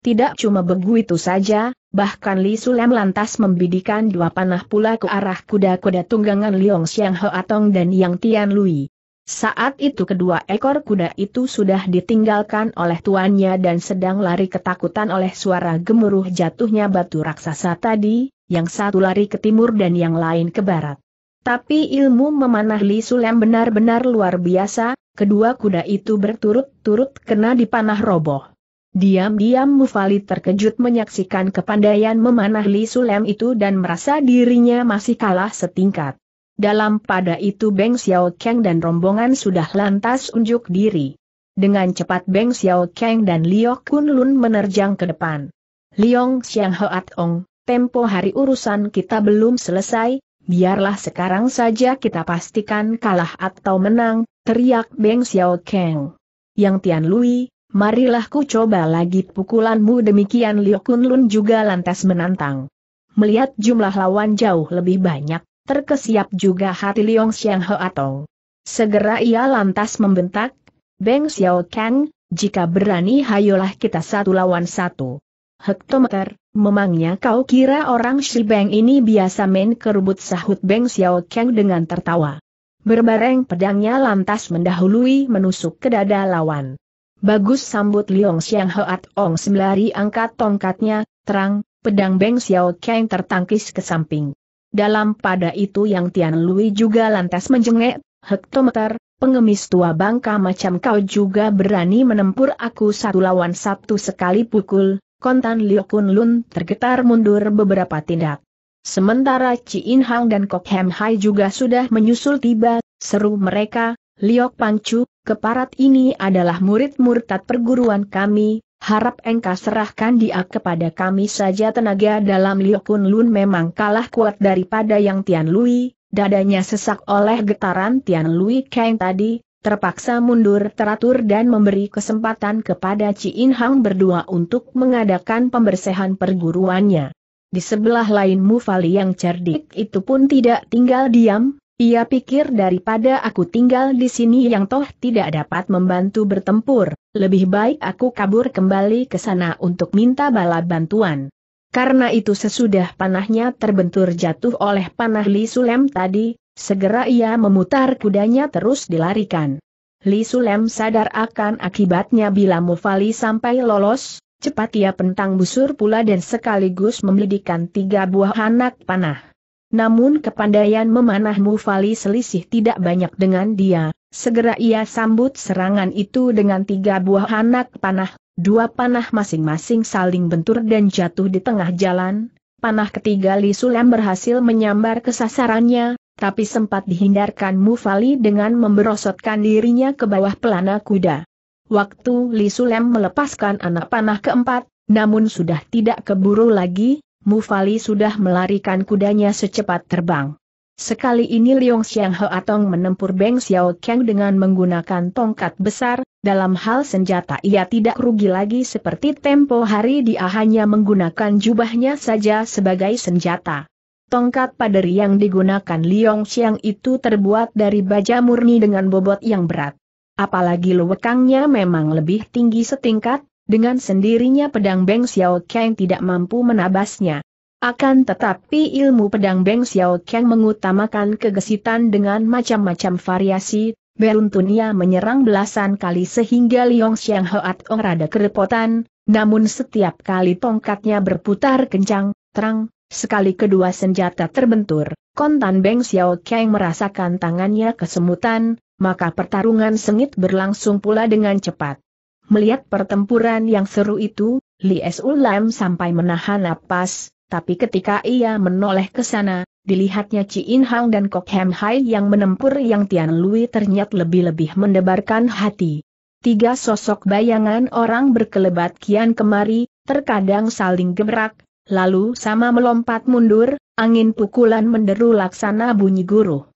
Tidak cuma begitu saja, bahkan Li Sulem lantas membidikan dua panah pula ke arah kuda-kuda tunggangan Liong Xiang Atong dan Yang Tian Lui. Saat itu kedua ekor kuda itu sudah ditinggalkan oleh tuannya dan sedang lari ketakutan oleh suara gemuruh jatuhnya batu raksasa tadi, yang satu lari ke timur dan yang lain ke barat. Tapi ilmu memanah Li Sulem benar-benar luar biasa, kedua kuda itu berturut-turut kena dipanah roboh. Diam-diam Mufali terkejut menyaksikan kepandaian memanah Li Sulem itu dan merasa dirinya masih kalah setingkat. Dalam pada itu Beng Xiao Kang dan rombongan sudah lantas unjuk diri. Dengan cepat Beng Xiao Kang dan Liok Kun Lun menerjang ke depan. Liong Xiang Hoat Ong, tempo hari urusan kita belum selesai, biarlah sekarang saja kita pastikan kalah atau menang, teriak Beng Xiao Kang. Yang Tian Lui, Marilah ku coba lagi pukulanmu demikian Liu Kunlun juga lantas menantang. Melihat jumlah lawan jauh lebih banyak, terkesiap juga hati Liong Xiang atau. Segera ia lantas membentak, Beng Xiao Kang, jika berani hayolah kita satu lawan satu. Hektometer, memangnya kau kira orang Shi Beng ini biasa main kerubut sahut Beng Xiao Kang dengan tertawa. Berbareng pedangnya lantas mendahului menusuk ke dada lawan. Bagus sambut Liong Xiang Hoat Ong sembari angkat tongkatnya, terang, pedang Beng Xiao Kang tertangkis ke samping. Dalam pada itu yang Tian Lui juga lantas menjengek, hektometer, pengemis tua bangka macam kau juga berani menempur aku satu lawan satu sekali pukul, kontan Liu Kun Lun tergetar mundur beberapa tindak. Sementara Ci In Hang dan Kok Hem Hai juga sudah menyusul tiba, seru mereka, Liok Pangcu, keparat ini adalah murid murtad perguruan kami, harap engkau serahkan dia kepada kami saja tenaga dalam Liok Kun Lun memang kalah kuat daripada yang Tian Lui, dadanya sesak oleh getaran Tian Lui Kang tadi, terpaksa mundur teratur dan memberi kesempatan kepada Chi In Hang berdua untuk mengadakan pembersihan perguruannya. Di sebelah lain Mufali yang cerdik itu pun tidak tinggal diam, ia pikir daripada aku tinggal di sini yang toh tidak dapat membantu bertempur, lebih baik aku kabur kembali ke sana untuk minta bala bantuan. Karena itu sesudah panahnya terbentur jatuh oleh panah Li Sulem tadi, segera ia memutar kudanya terus dilarikan. Li Sulem sadar akan akibatnya bila Mufali sampai lolos, cepat ia pentang busur pula dan sekaligus memelidikan tiga buah anak panah. Namun kepandaian memanah Mufali selisih tidak banyak dengan dia, segera ia sambut serangan itu dengan tiga buah anak panah, dua panah masing-masing saling bentur dan jatuh di tengah jalan, panah ketiga Li Sulam berhasil menyambar kesasarannya, tapi sempat dihindarkan Mufali dengan memberosotkan dirinya ke bawah pelana kuda. Waktu Li Sulem melepaskan anak panah keempat, namun sudah tidak keburu lagi, Mufali sudah melarikan kudanya secepat terbang. Sekali ini Liong Xiang He Atong menempur Beng Xiao Kang dengan menggunakan tongkat besar, dalam hal senjata ia tidak rugi lagi seperti tempo hari dia hanya menggunakan jubahnya saja sebagai senjata. Tongkat paderi yang digunakan Liong Xiang itu terbuat dari baja murni dengan bobot yang berat. Apalagi lewekangnya memang lebih tinggi setingkat, dengan sendirinya pedang Beng Xiao Kang tidak mampu menabasnya. Akan tetapi ilmu pedang Beng Xiao Kang mengutamakan kegesitan dengan macam-macam variasi, Beruntun ia menyerang belasan kali sehingga Liong Xiang Hoat Ong rada kerepotan, namun setiap kali tongkatnya berputar kencang, terang, Sekali kedua senjata terbentur, kontan Beng Xiao Kang merasakan tangannya kesemutan, maka pertarungan sengit berlangsung pula dengan cepat. Melihat pertempuran yang seru itu, Li Ulam sampai menahan napas, tapi ketika ia menoleh ke sana, dilihatnya Ci In Hang dan Kok Hem Hai yang menempur yang Tian Lui ternyata lebih-lebih mendebarkan hati. Tiga sosok bayangan orang berkelebat kian kemari, terkadang saling gebrak, lalu sama melompat mundur, angin pukulan menderu laksana bunyi guru.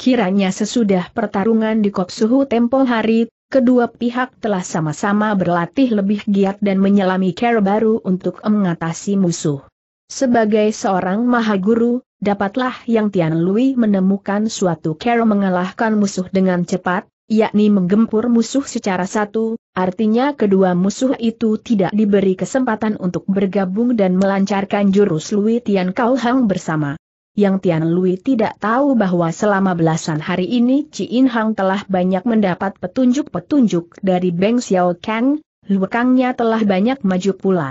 Kiranya sesudah pertarungan di Suhu tempo hari, kedua pihak telah sama-sama berlatih lebih giat dan menyelami cara baru untuk mengatasi musuh. Sebagai seorang maha guru, dapatlah yang Tian Lui menemukan suatu cara mengalahkan musuh dengan cepat, yakni menggempur musuh secara satu, artinya kedua musuh itu tidak diberi kesempatan untuk bergabung dan melancarkan jurus Lui Tian Kau Hang bersama yang Tian Lui tidak tahu bahwa selama belasan hari ini In Hang telah banyak mendapat petunjuk-petunjuk dari Beng Xiao Kang, lukangnya telah banyak maju pula.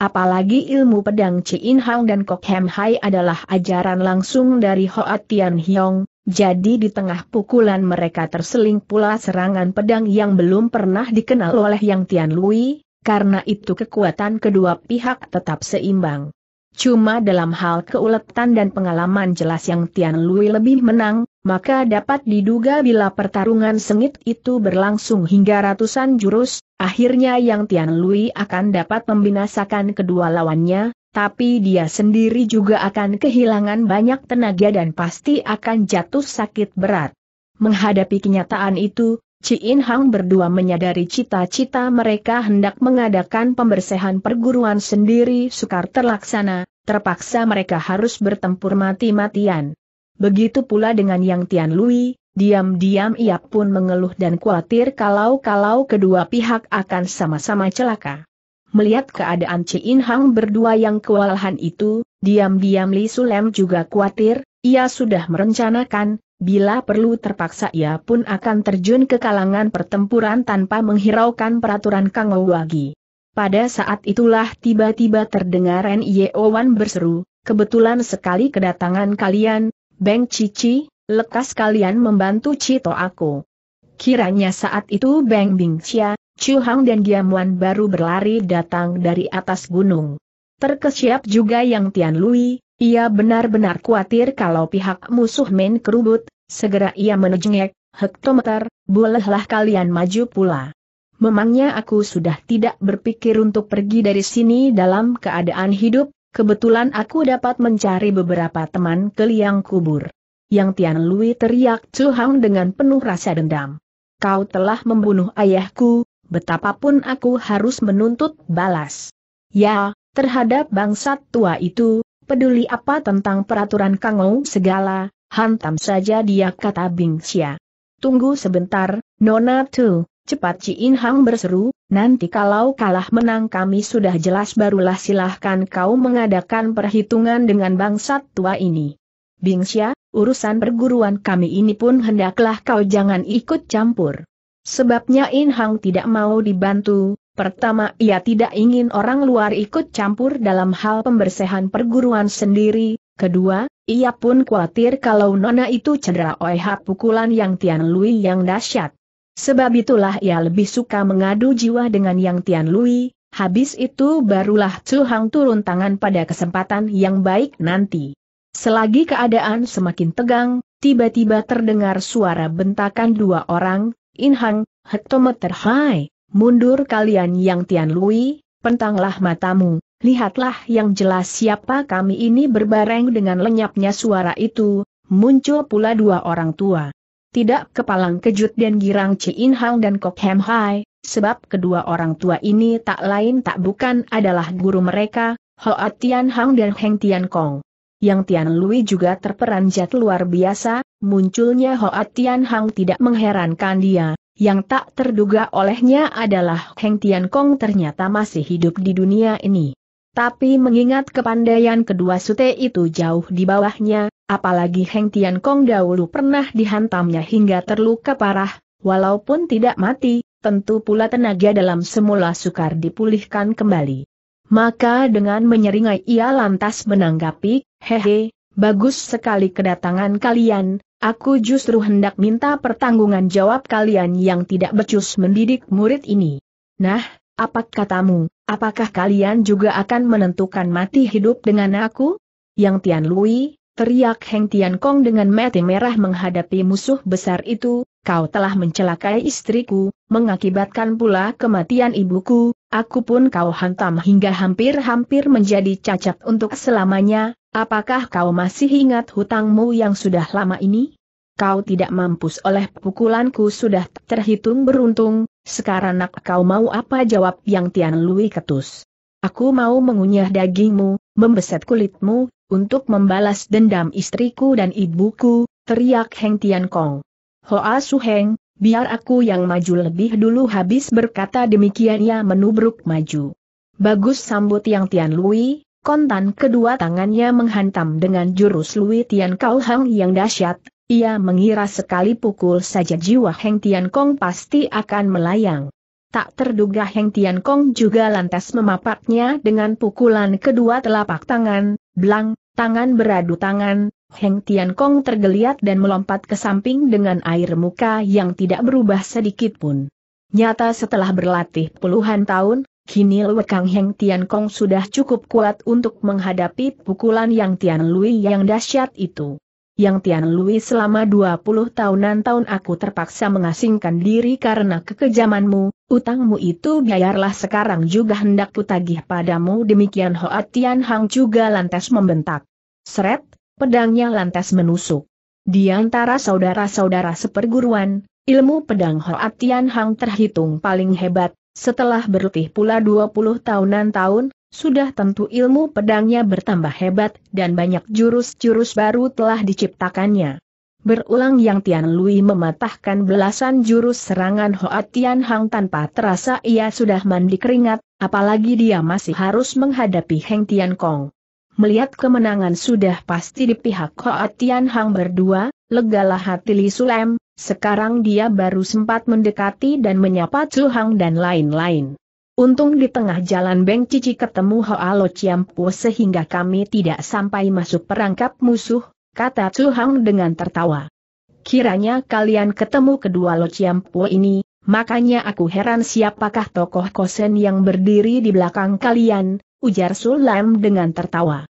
Apalagi ilmu pedang In Hang dan Kok Hem Hai adalah ajaran langsung dari Hoat Tian Hiong, jadi di tengah pukulan mereka terseling pula serangan pedang yang belum pernah dikenal oleh Yang Tian Lui, karena itu kekuatan kedua pihak tetap seimbang. Cuma dalam hal keuletan dan pengalaman jelas yang Tian Lui lebih menang, maka dapat diduga bila pertarungan sengit itu berlangsung hingga ratusan jurus, akhirnya yang Tian Lui akan dapat membinasakan kedua lawannya, tapi dia sendiri juga akan kehilangan banyak tenaga dan pasti akan jatuh sakit berat. Menghadapi kenyataan itu, Ciin Hang berdua menyadari cita-cita mereka hendak mengadakan pembersihan perguruan sendiri sukar terlaksana, terpaksa mereka harus bertempur mati-matian. Begitu pula dengan Yang Tian Lui, diam-diam ia pun mengeluh dan khawatir kalau-kalau kedua pihak akan sama-sama celaka. Melihat keadaan Ciin Hang berdua yang kewalahan itu, diam-diam Li Sulem juga khawatir, ia sudah merencanakan, bila perlu terpaksa ia pun akan terjun ke kalangan pertempuran tanpa menghiraukan peraturan Kang Owagi. Pada saat itulah tiba-tiba terdengar e Wan berseru, kebetulan sekali kedatangan kalian, Beng Cici, lekas kalian membantu Cito aku. Kiranya saat itu Beng Xia, Chu Hang dan Giamuan baru berlari datang dari atas gunung. Terkesiap juga yang Tian Lui, ia benar-benar khawatir kalau pihak musuh main kerubut, segera ia menjengek, hektometer, bolehlah kalian maju pula. Memangnya aku sudah tidak berpikir untuk pergi dari sini dalam keadaan hidup, kebetulan aku dapat mencari beberapa teman ke liang kubur. Yang Tian Lui teriak Chu dengan penuh rasa dendam. Kau telah membunuh ayahku, betapapun aku harus menuntut balas. Ya, terhadap bangsat tua itu, peduli apa tentang peraturan Kangou segala, hantam saja dia kata Bing Xia. Tunggu sebentar, Nona Tu, cepat Ci In Hang berseru, nanti kalau kalah menang kami sudah jelas barulah silahkan kau mengadakan perhitungan dengan bangsat tua ini. Bing Xia, urusan perguruan kami ini pun hendaklah kau jangan ikut campur. Sebabnya In Hang tidak mau dibantu, Pertama ia tidak ingin orang luar ikut campur dalam hal pembersihan perguruan sendiri, kedua, ia pun khawatir kalau Nona itu cedera oleh pukulan yang Tian Lui yang dahsyat. Sebab itulah ia lebih suka mengadu jiwa dengan yang Tian Lui, habis itu barulah Chu Hang turun tangan pada kesempatan yang baik nanti. Selagi keadaan semakin tegang, tiba-tiba terdengar suara bentakan dua orang, In Hang, hektometer high. Mundur kalian yang Tian Lui, pentanglah matamu, lihatlah yang jelas siapa kami ini berbareng dengan lenyapnya suara itu, muncul pula dua orang tua. Tidak kepalang kejut dan girang In Hang dan Kok Hem Hai, sebab kedua orang tua ini tak lain tak bukan adalah guru mereka, Hoa Tian Hang dan Heng Tian Kong. Yang Tian Lui juga terperanjat luar biasa, munculnya Hoa Tian Hang tidak mengherankan dia, yang tak terduga olehnya adalah Heng Tian Kong ternyata masih hidup di dunia ini. Tapi mengingat kepandaian kedua sute itu jauh di bawahnya, apalagi Heng Tian Kong dahulu pernah dihantamnya hingga terluka parah, walaupun tidak mati, tentu pula tenaga dalam semula sukar dipulihkan kembali. Maka dengan menyeringai ia lantas menanggapi, hehe, bagus sekali kedatangan kalian, aku justru hendak minta pertanggungan jawab kalian yang tidak becus mendidik murid ini. Nah, apa katamu, apakah kalian juga akan menentukan mati hidup dengan aku? Yang Tian Lui, teriak Heng Tian Kong dengan mati merah menghadapi musuh besar itu, kau telah mencelakai istriku, mengakibatkan pula kematian ibuku, aku pun kau hantam hingga hampir-hampir menjadi cacat untuk selamanya, Apakah kau masih ingat hutangmu yang sudah lama ini? Kau tidak mampus oleh pukulanku sudah terhitung beruntung, sekarang nak kau mau apa jawab yang Tian Lui ketus. Aku mau mengunyah dagingmu, membeset kulitmu, untuk membalas dendam istriku dan ibuku, teriak Heng Tian Kong. Hoa Su Heng, biar aku yang maju lebih dulu habis berkata demikian ia menubruk maju. Bagus sambut yang Tian Lui, kontan kedua tangannya menghantam dengan jurus Lui Tian Kau Hang yang dahsyat, ia mengira sekali pukul saja jiwa Heng Tian Kong pasti akan melayang. Tak terduga Heng Tian Kong juga lantas memapaknya dengan pukulan kedua telapak tangan, belang, tangan beradu tangan, Heng Tian Kong tergeliat dan melompat ke samping dengan air muka yang tidak berubah sedikit pun. Nyata setelah berlatih puluhan tahun, kini Lue Kang Heng Tian Kong sudah cukup kuat untuk menghadapi pukulan yang Tian Lui yang dahsyat itu. Yang Tian Lui selama 20 tahunan tahun aku terpaksa mengasingkan diri karena kekejamanmu, utangmu itu biarlah sekarang juga hendak kutagih padamu demikian Hoa Tian Hang juga lantas membentak. Seret, pedangnya lantas menusuk. Di antara saudara-saudara seperguruan, ilmu pedang Hoa Tian Hang terhitung paling hebat, setelah berlatih pula 20 tahunan tahun, sudah tentu ilmu pedangnya bertambah hebat dan banyak jurus-jurus baru telah diciptakannya. Berulang yang Tian Lui mematahkan belasan jurus serangan Hoa Tian Hang tanpa terasa ia sudah mandi keringat, apalagi dia masih harus menghadapi Heng Tian Kong. Melihat kemenangan sudah pasti di pihak Hoa Tian Hang berdua, legalah hati Li Sulem, sekarang dia baru sempat mendekati dan menyapa Chu Hang dan lain-lain. Untung di tengah jalan Beng Cici ketemu Hoa Lo Chiampu sehingga kami tidak sampai masuk perangkap musuh, kata Chu Hang dengan tertawa. Kiranya kalian ketemu kedua Lo Chiampu ini, makanya aku heran siapakah tokoh kosen yang berdiri di belakang kalian, ujar Sulam dengan tertawa.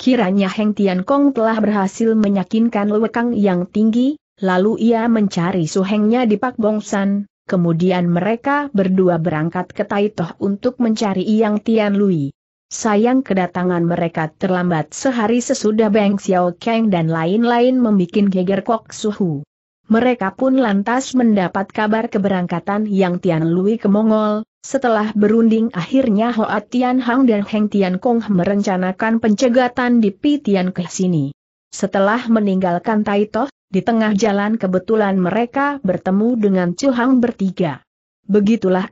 Kiranya Heng Tian Kong telah berhasil meyakinkan Lewekang yang tinggi, Lalu ia mencari suhengnya di Pak Bongsan, kemudian mereka berdua berangkat ke Taitoh untuk mencari Yang Tian Lui. Sayang kedatangan mereka terlambat sehari sesudah Beng Xiao Kang dan lain-lain membuat geger kok suhu. Mereka pun lantas mendapat kabar keberangkatan Yang Tian Lui ke Mongol, setelah berunding akhirnya Hoa Tian Hang dan Heng Tian Kong merencanakan pencegatan di Pi Tian ke sini. Setelah meninggalkan Taitoh, di tengah jalan kebetulan mereka bertemu dengan Chu Hang bertiga. Begitulah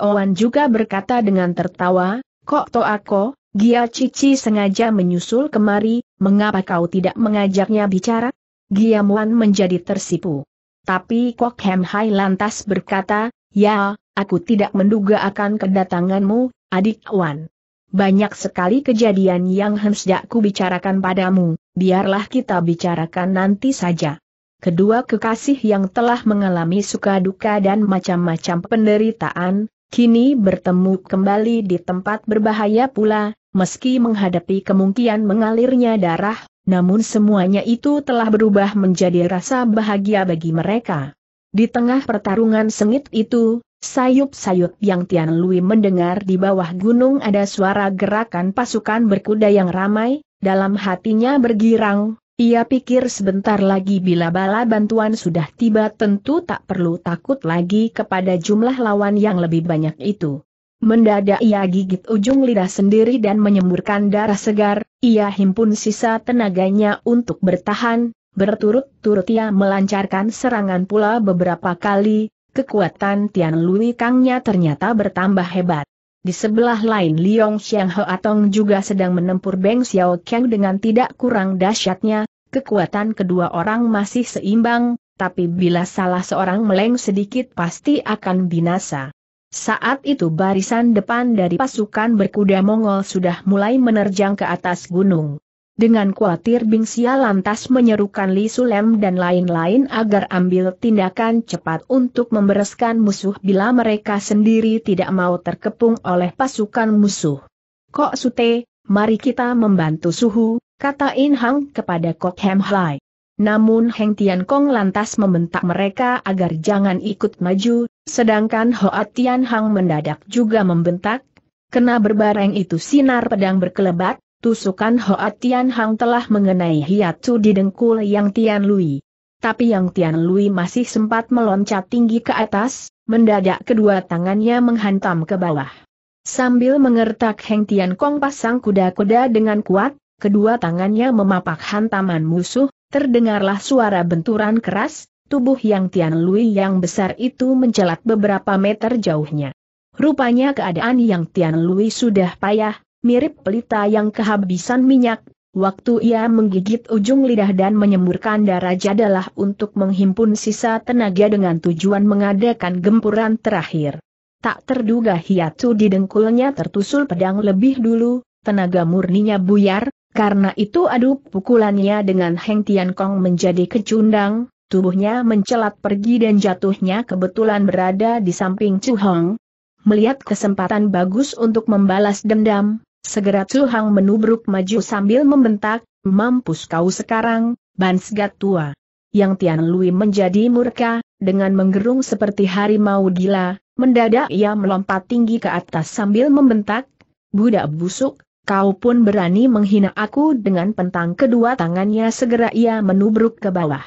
Owan juga berkata dengan tertawa, Kok to aku, Gia Cici sengaja menyusul kemari, mengapa kau tidak mengajaknya bicara? Gia Muan menjadi tersipu. Tapi Kok Hem Hai lantas berkata, Ya, aku tidak menduga akan kedatanganmu, adik Wan. Banyak sekali kejadian yang hendak ku bicarakan padamu, biarlah kita bicarakan nanti saja. Kedua kekasih yang telah mengalami suka duka dan macam-macam penderitaan, kini bertemu kembali di tempat berbahaya pula, meski menghadapi kemungkinan mengalirnya darah, namun semuanya itu telah berubah menjadi rasa bahagia bagi mereka. Di tengah pertarungan sengit itu, Sayup-sayup yang Tian Lui mendengar di bawah gunung ada suara gerakan pasukan berkuda yang ramai, dalam hatinya bergirang, ia pikir sebentar lagi bila bala bantuan sudah tiba tentu tak perlu takut lagi kepada jumlah lawan yang lebih banyak itu. Mendadak ia gigit ujung lidah sendiri dan menyemburkan darah segar, ia himpun sisa tenaganya untuk bertahan, berturut-turut ia melancarkan serangan pula beberapa kali, kekuatan Tian Lui Kangnya ternyata bertambah hebat. Di sebelah lain Liong Xiang Atong juga sedang menempur Beng Xiao Kang dengan tidak kurang dahsyatnya, kekuatan kedua orang masih seimbang, tapi bila salah seorang meleng sedikit pasti akan binasa. Saat itu barisan depan dari pasukan berkuda Mongol sudah mulai menerjang ke atas gunung. Dengan khawatir Bingsia lantas menyerukan Li Sulem dan lain-lain agar ambil tindakan cepat untuk membereskan musuh bila mereka sendiri tidak mau terkepung oleh pasukan musuh. Kok Sute, mari kita membantu Suhu, kata In Hang kepada Kok Hem Hai. Namun Heng Tian Kong lantas membentak mereka agar jangan ikut maju, sedangkan Hoa Tian Hang mendadak juga membentak, kena berbareng itu sinar pedang berkelebat, tusukan Hoa Tian Hang telah mengenai hiatu di dengkul yang Tian Lui. Tapi yang Tian Lui masih sempat meloncat tinggi ke atas, mendadak kedua tangannya menghantam ke bawah. Sambil mengertak Heng Tian Kong pasang kuda-kuda dengan kuat, kedua tangannya memapak hantaman musuh, terdengarlah suara benturan keras, tubuh yang Tian Lui yang besar itu mencelat beberapa meter jauhnya. Rupanya keadaan yang Tian Lui sudah payah, mirip pelita yang kehabisan minyak, waktu ia menggigit ujung lidah dan menyemburkan darah jadalah untuk menghimpun sisa tenaga dengan tujuan mengadakan gempuran terakhir. Tak terduga hiatu di dengkulnya tertusul pedang lebih dulu, tenaga murninya buyar, karena itu adu pukulannya dengan Heng Tian Kong menjadi kecundang, tubuhnya mencelat pergi dan jatuhnya kebetulan berada di samping Chu Hong. Melihat kesempatan bagus untuk membalas dendam, Segera Chu Hang menubruk maju sambil membentak, mampus kau sekarang, bansgat tua. Yang Tian Lui menjadi murka, dengan menggerung seperti harimau gila, mendadak ia melompat tinggi ke atas sambil membentak, budak busuk, kau pun berani menghina aku dengan pentang kedua tangannya segera ia menubruk ke bawah.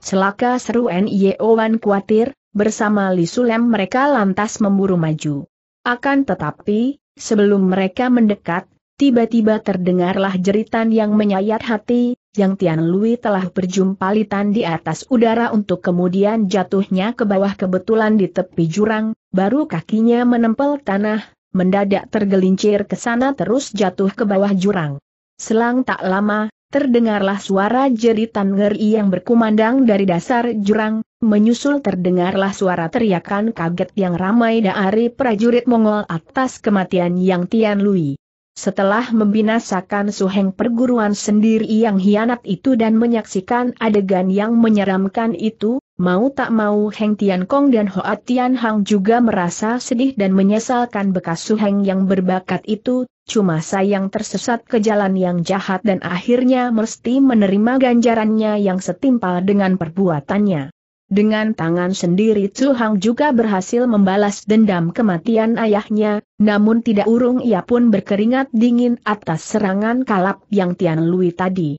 Celaka seru N.Y.O. Wan khawatir, bersama Li Sulem mereka lantas memburu maju. Akan tetapi, Sebelum mereka mendekat, tiba-tiba terdengarlah jeritan yang menyayat hati, yang Tian Lui telah berjumpa litan di atas udara untuk kemudian jatuhnya ke bawah kebetulan di tepi jurang, baru kakinya menempel tanah, mendadak tergelincir ke sana terus jatuh ke bawah jurang. Selang tak lama, terdengarlah suara jeritan ngeri yang berkumandang dari dasar jurang, Menyusul terdengarlah suara teriakan kaget yang ramai dari prajurit Mongol atas kematian Yang Tian Lui. Setelah membinasakan suheng perguruan sendiri yang hianat itu dan menyaksikan adegan yang menyeramkan itu, mau tak mau Heng Tian Kong dan Hoa Tian Hang juga merasa sedih dan menyesalkan bekas suheng yang berbakat itu, cuma sayang tersesat ke jalan yang jahat dan akhirnya mesti menerima ganjarannya yang setimpal dengan perbuatannya. Dengan tangan sendiri Chu Hang juga berhasil membalas dendam kematian ayahnya, namun tidak urung ia pun berkeringat dingin atas serangan kalap yang Tian Lui tadi.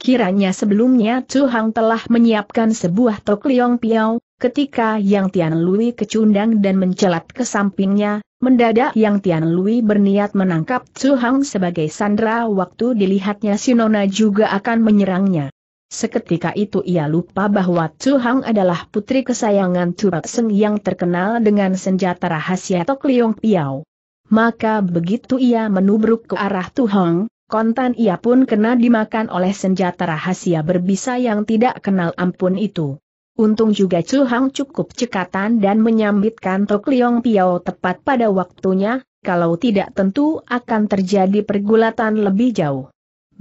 Kiranya sebelumnya Chu Hang telah menyiapkan sebuah tok liong piau, ketika Yang Tian Lui kecundang dan mencelat ke sampingnya, mendadak Yang Tian Lui berniat menangkap Chu Hang sebagai sandera waktu dilihatnya Sinona juga akan menyerangnya. Seketika itu ia lupa bahwa Chu Hang adalah putri kesayangan Chu Seng yang terkenal dengan senjata rahasia Tok Liong Piao. Maka begitu ia menubruk ke arah Tu Hang, kontan ia pun kena dimakan oleh senjata rahasia berbisa yang tidak kenal ampun itu. Untung juga Chu Hang cukup cekatan dan menyambitkan Tok Liong Piao tepat pada waktunya, kalau tidak tentu akan terjadi pergulatan lebih jauh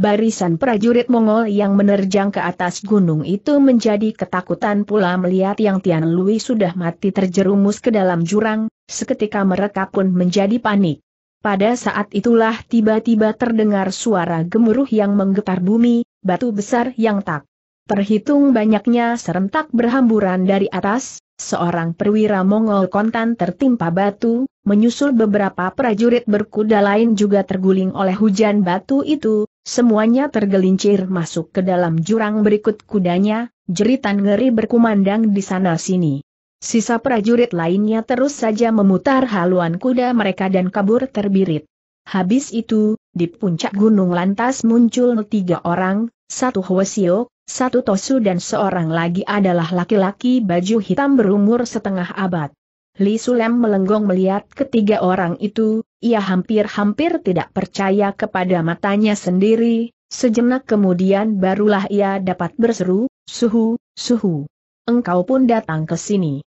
barisan prajurit Mongol yang menerjang ke atas gunung itu menjadi ketakutan pula melihat yang Tian Lui sudah mati terjerumus ke dalam jurang, seketika mereka pun menjadi panik. Pada saat itulah tiba-tiba terdengar suara gemuruh yang menggetar bumi, batu besar yang tak terhitung banyaknya serentak berhamburan dari atas, seorang perwira Mongol kontan tertimpa batu, menyusul beberapa prajurit berkuda lain juga terguling oleh hujan batu itu, Semuanya tergelincir masuk ke dalam jurang berikut kudanya, jeritan ngeri berkumandang di sana-sini. Sisa prajurit lainnya terus saja memutar haluan kuda mereka dan kabur terbirit. Habis itu, di puncak gunung lantas muncul tiga orang, satu Hwasio, satu Tosu dan seorang lagi adalah laki-laki baju hitam berumur setengah abad. Li Sulem melenggong melihat ketiga orang itu, ia hampir-hampir tidak percaya kepada matanya sendiri, sejenak kemudian barulah ia dapat berseru, suhu, suhu. Engkau pun datang ke sini.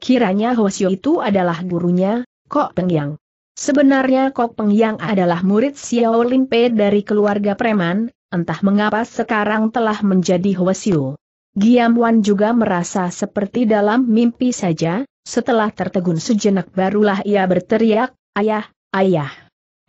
Kiranya Hosio itu adalah gurunya, Kok Pengyang. Sebenarnya Kok Pengyang adalah murid Xiao Limpe dari keluarga preman, entah mengapa sekarang telah menjadi Hwasyu. Giam Wan juga merasa seperti dalam mimpi saja, setelah tertegun sejenak barulah ia berteriak, Ayah, Ayah,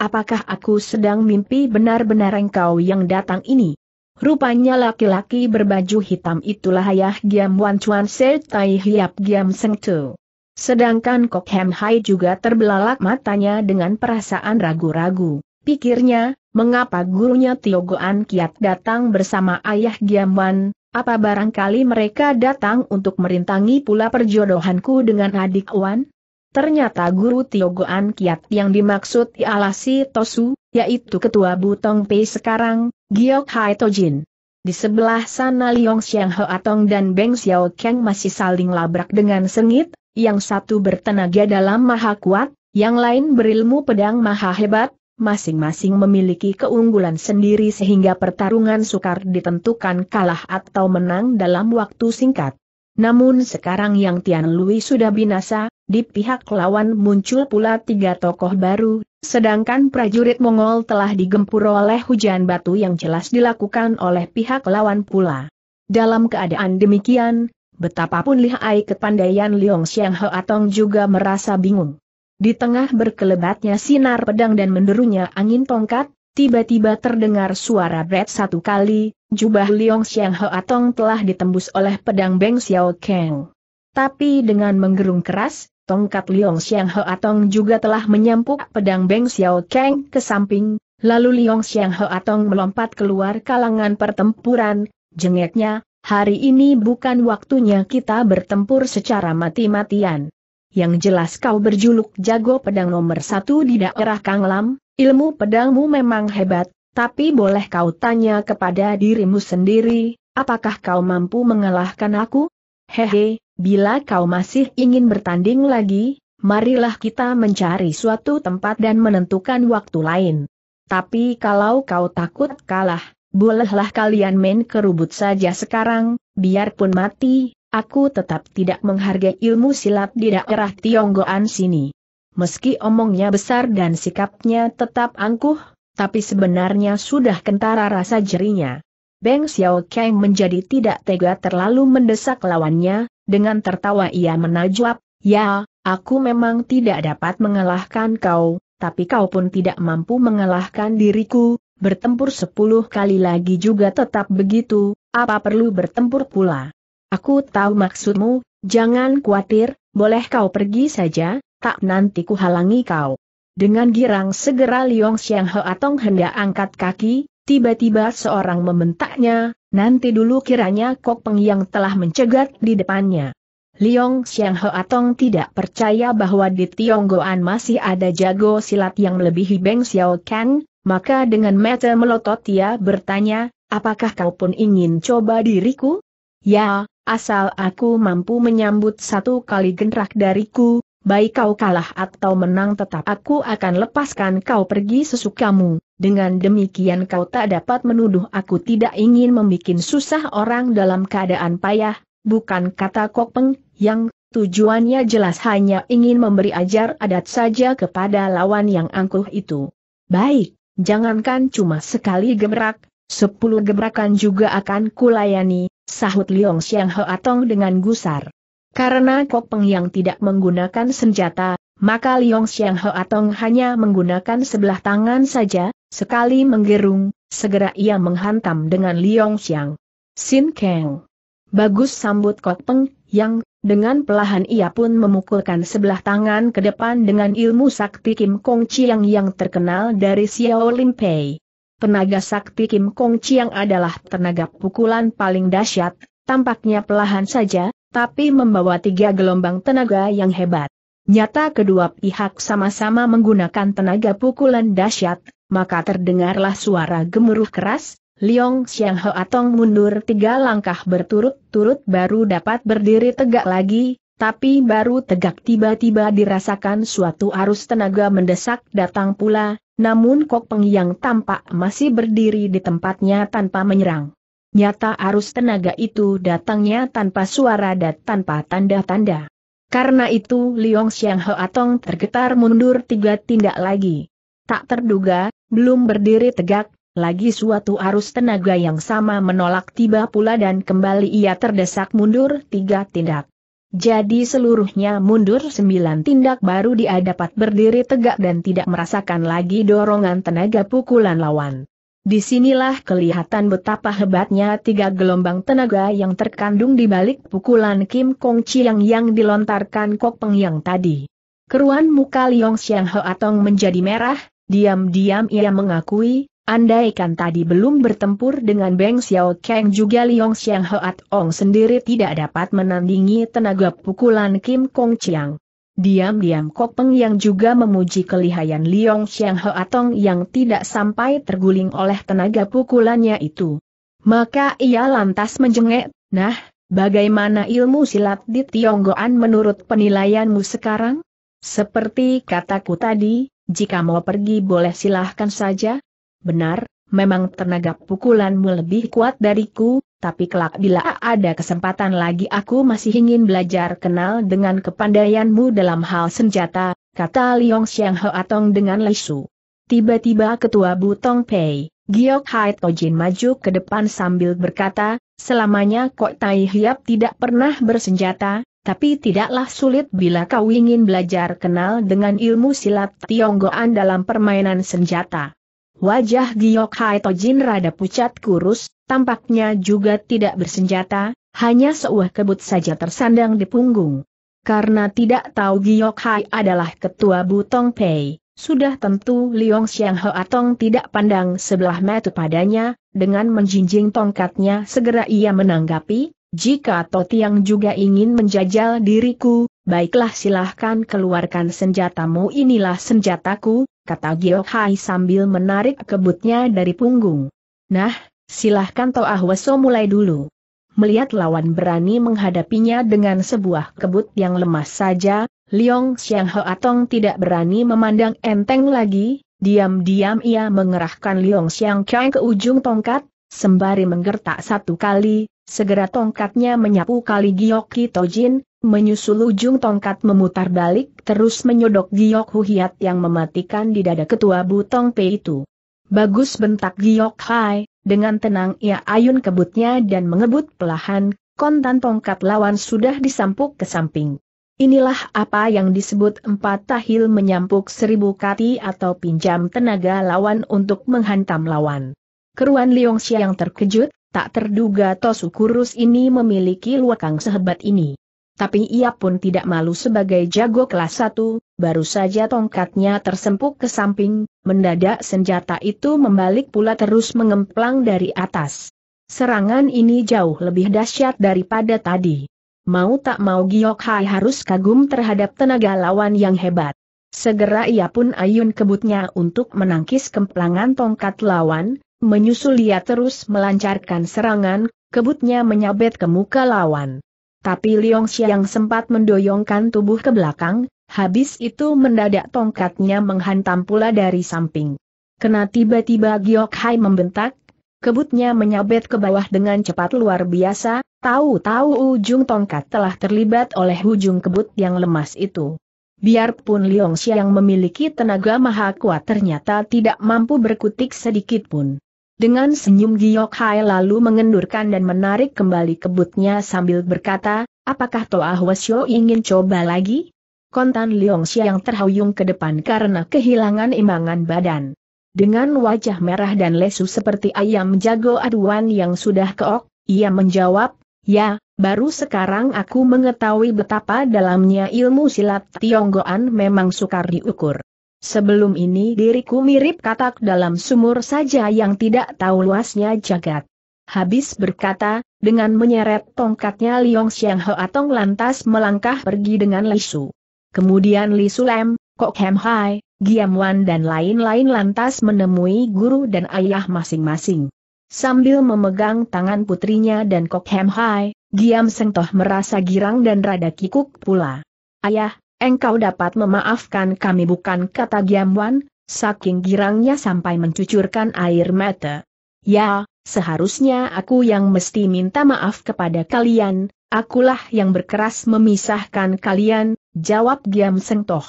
apakah aku sedang mimpi benar-benar engkau yang datang ini? Rupanya laki-laki berbaju hitam itulah ayah Giam Wan Chuan Se Tai Hiap Giam Seng Tu. Sedangkan Kok Hem Hai juga terbelalak matanya dengan perasaan ragu-ragu. Pikirnya, mengapa gurunya Tio Goan Kiat datang bersama ayah Giam Wan, apa barangkali mereka datang untuk merintangi pula perjodohanku dengan adik Wan? Ternyata guru Tiogoan Kiat yang dimaksud ialah si Tosu, yaitu ketua Butong Pei sekarang, Giok Hai Tojin. Di sebelah sana Liong Xiang Atong dan Beng Xiao Kang masih saling labrak dengan sengit, yang satu bertenaga dalam maha kuat, yang lain berilmu pedang maha hebat, masing-masing memiliki keunggulan sendiri sehingga pertarungan sukar ditentukan kalah atau menang dalam waktu singkat. Namun sekarang yang Tian Lui sudah binasa, di pihak lawan muncul pula tiga tokoh baru, sedangkan prajurit Mongol telah digempur oleh hujan batu yang jelas dilakukan oleh pihak lawan pula. Dalam keadaan demikian, betapapun lihai kepandaian Liong Xiang Atong juga merasa bingung. Di tengah berkelebatnya sinar pedang dan menderunya angin tongkat, tiba-tiba terdengar suara bret satu kali, jubah Liong Xiang Atong telah ditembus oleh pedang Beng Xiao Kang. Tapi dengan menggerung keras, tongkat Liong Xiang Hoa Tong juga telah menyampuk pedang Beng Xiao Kang ke samping, lalu Liong Xiang Hoa Tong melompat keluar kalangan pertempuran, jengeknya, hari ini bukan waktunya kita bertempur secara mati-matian. Yang jelas kau berjuluk jago pedang nomor satu di daerah Kanglam, ilmu pedangmu memang hebat, tapi boleh kau tanya kepada dirimu sendiri, apakah kau mampu mengalahkan aku? Hehe, bila kau masih ingin bertanding lagi, marilah kita mencari suatu tempat dan menentukan waktu lain. Tapi kalau kau takut kalah, bolehlah kalian main kerubut saja sekarang, biarpun mati, aku tetap tidak menghargai ilmu silat di daerah Tionggoan sini. Meski omongnya besar dan sikapnya tetap angkuh, tapi sebenarnya sudah kentara rasa jerinya. Beng Xiao Kang menjadi tidak tega terlalu mendesak lawannya, dengan tertawa ia menajwab, Ya, aku memang tidak dapat mengalahkan kau, tapi kau pun tidak mampu mengalahkan diriku, bertempur sepuluh kali lagi juga tetap begitu, apa perlu bertempur pula? Aku tahu maksudmu, jangan khawatir, boleh kau pergi saja, tak nanti kuhalangi kau. Dengan girang segera Liong Xiang atau hendak angkat kaki, Tiba-tiba seorang membentaknya, nanti dulu kiranya Kok Peng yang telah mencegat di depannya. Liong Xiang Atong tidak percaya bahwa di Tionggoan masih ada jago silat yang melebihi Beng Xiao Kang, maka dengan mata melotot ia bertanya, apakah kau pun ingin coba diriku? Ya, asal aku mampu menyambut satu kali genrak dariku, baik kau kalah atau menang tetap aku akan lepaskan kau pergi sesukamu. Dengan demikian kau tak dapat menuduh aku tidak ingin membuat susah orang dalam keadaan payah, bukan kata Kopeng yang tujuannya jelas hanya ingin memberi ajar adat saja kepada lawan yang angkuh itu. Baik, jangankan cuma sekali gebrak, sepuluh gebrakan juga akan kulayani, sahut Liong Xiang Ho Atong dengan gusar. Karena Kopeng yang tidak menggunakan senjata, maka Liong Xiang Ho Atong hanya menggunakan sebelah tangan saja, Sekali menggerung, segera ia menghantam dengan Liong Xiang. Sin Kang. Bagus sambut Kok Peng, yang, dengan pelahan ia pun memukulkan sebelah tangan ke depan dengan ilmu sakti Kim Kong Chiang yang terkenal dari Xiao Lim Pei. Tenaga sakti Kim Kong Chiang adalah tenaga pukulan paling dahsyat, tampaknya pelahan saja, tapi membawa tiga gelombang tenaga yang hebat. Nyata kedua pihak sama-sama menggunakan tenaga pukulan dahsyat, maka terdengarlah suara gemuruh keras, Liong Xiang Ho Atong mundur tiga langkah berturut-turut baru dapat berdiri tegak lagi, tapi baru tegak tiba-tiba dirasakan suatu arus tenaga mendesak datang pula, namun Kok Peng yang tampak masih berdiri di tempatnya tanpa menyerang. Nyata arus tenaga itu datangnya tanpa suara dan tanpa tanda-tanda. Karena itu Liong Xiang Ho Atong tergetar mundur tiga tindak lagi. Tak terduga, belum berdiri tegak, lagi suatu arus tenaga yang sama menolak tiba pula dan kembali ia terdesak mundur tiga tindak. Jadi seluruhnya mundur sembilan tindak baru dia dapat berdiri tegak dan tidak merasakan lagi dorongan tenaga pukulan lawan. Disinilah kelihatan betapa hebatnya tiga gelombang tenaga yang terkandung di balik pukulan Kim Kong Chiang yang dilontarkan Kok Peng yang tadi. Keruan muka Liong Xiang Ho Atong menjadi merah, Diam-diam ia mengakui, andaikan tadi belum bertempur dengan Beng Xiao Kang juga Liong Xiang Hoat Ong sendiri tidak dapat menandingi tenaga pukulan Kim Kong Chiang. Diam-diam Kok Peng yang juga memuji kelihayan Liong Xiang Ong yang tidak sampai terguling oleh tenaga pukulannya itu. Maka ia lantas menjengek, nah, bagaimana ilmu silat di Tionggoan menurut penilaianmu sekarang? Seperti kataku tadi, jika mau pergi boleh silahkan saja. Benar, memang tenaga pukulanmu lebih kuat dariku, tapi kelak bila ada kesempatan lagi aku masih ingin belajar kenal dengan kepandaianmu dalam hal senjata, kata Liong Xiang Hoatong dengan lesu. Tiba-tiba ketua Butong Pei, Giok Hai Tojin maju ke depan sambil berkata, selamanya Kok Tai Hiap tidak pernah bersenjata, tapi tidaklah sulit bila kau ingin belajar kenal dengan ilmu silat Tionggoan dalam permainan senjata. Wajah Giok Hai Tojin rada pucat kurus, tampaknya juga tidak bersenjata, hanya seuah kebut saja tersandang di punggung. Karena tidak tahu Giok Hai adalah ketua Butong Pei. Sudah tentu Liong Xiang Atong tidak pandang sebelah mata padanya, dengan menjinjing tongkatnya segera ia menanggapi, jika Totiang juga ingin menjajal diriku, baiklah silahkan keluarkan senjatamu inilah senjataku, kata Gio Hai sambil menarik kebutnya dari punggung. Nah, silahkan Toah Weso mulai dulu. Melihat lawan berani menghadapinya dengan sebuah kebut yang lemas saja, Liong Xiang Atong tidak berani memandang enteng lagi, diam-diam ia mengerahkan Liong Xiang Kang ke ujung tongkat, sembari menggertak satu kali, Segera tongkatnya menyapu kali giok Tojin, menyusul ujung tongkat memutar balik terus menyodok Giok Huhiat yang mematikan di dada ketua Butong P itu. Bagus bentak Giok Hai, dengan tenang ia ayun kebutnya dan mengebut pelahan, kontan tongkat lawan sudah disampuk ke samping. Inilah apa yang disebut empat tahil menyampuk seribu kati atau pinjam tenaga lawan untuk menghantam lawan. Keruan Liong yang terkejut, Tak terduga Tosu Kurus ini memiliki luakang sehebat ini. Tapi ia pun tidak malu sebagai jago kelas satu. baru saja tongkatnya tersempuk ke samping, mendadak senjata itu membalik pula terus mengemplang dari atas. Serangan ini jauh lebih dahsyat daripada tadi. Mau tak mau Giok Hai harus kagum terhadap tenaga lawan yang hebat. Segera ia pun ayun kebutnya untuk menangkis kemplangan tongkat lawan, menyusul ia terus melancarkan serangan, kebutnya menyabet ke muka lawan. Tapi Liong Xiang sempat mendoyongkan tubuh ke belakang, habis itu mendadak tongkatnya menghantam pula dari samping. Kena tiba-tiba Giok Hai membentak, kebutnya menyabet ke bawah dengan cepat luar biasa, tahu-tahu ujung tongkat telah terlibat oleh ujung kebut yang lemas itu. Biarpun Liong Xiang memiliki tenaga maha kuat ternyata tidak mampu berkutik sedikit pun. Dengan senyum Giok Hai lalu mengendurkan dan menarik kembali kebutnya sambil berkata, apakah Toa Hwasyo ingin coba lagi? Kontan Leong yang terhuyung ke depan karena kehilangan imbangan badan. Dengan wajah merah dan lesu seperti ayam jago aduan yang sudah keok, ia menjawab, ya, baru sekarang aku mengetahui betapa dalamnya ilmu silat Tionggoan memang sukar diukur. Sebelum ini diriku mirip katak dalam sumur saja yang tidak tahu luasnya jagat. Habis berkata, dengan menyeret tongkatnya Liong Xiang Hoa lantas melangkah pergi dengan Lisu. Kemudian Lisu Lem, Kok Hem Hai, Giam Wan dan lain-lain lantas menemui guru dan ayah masing-masing. Sambil memegang tangan putrinya dan Kok Hem Hai, Giam Sengtoh merasa girang dan rada kikuk pula. Ayah, engkau dapat memaafkan kami bukan kata Giamwan, saking girangnya sampai mencucurkan air mata. Ya, seharusnya aku yang mesti minta maaf kepada kalian, akulah yang berkeras memisahkan kalian, jawab Giam Sengtoh.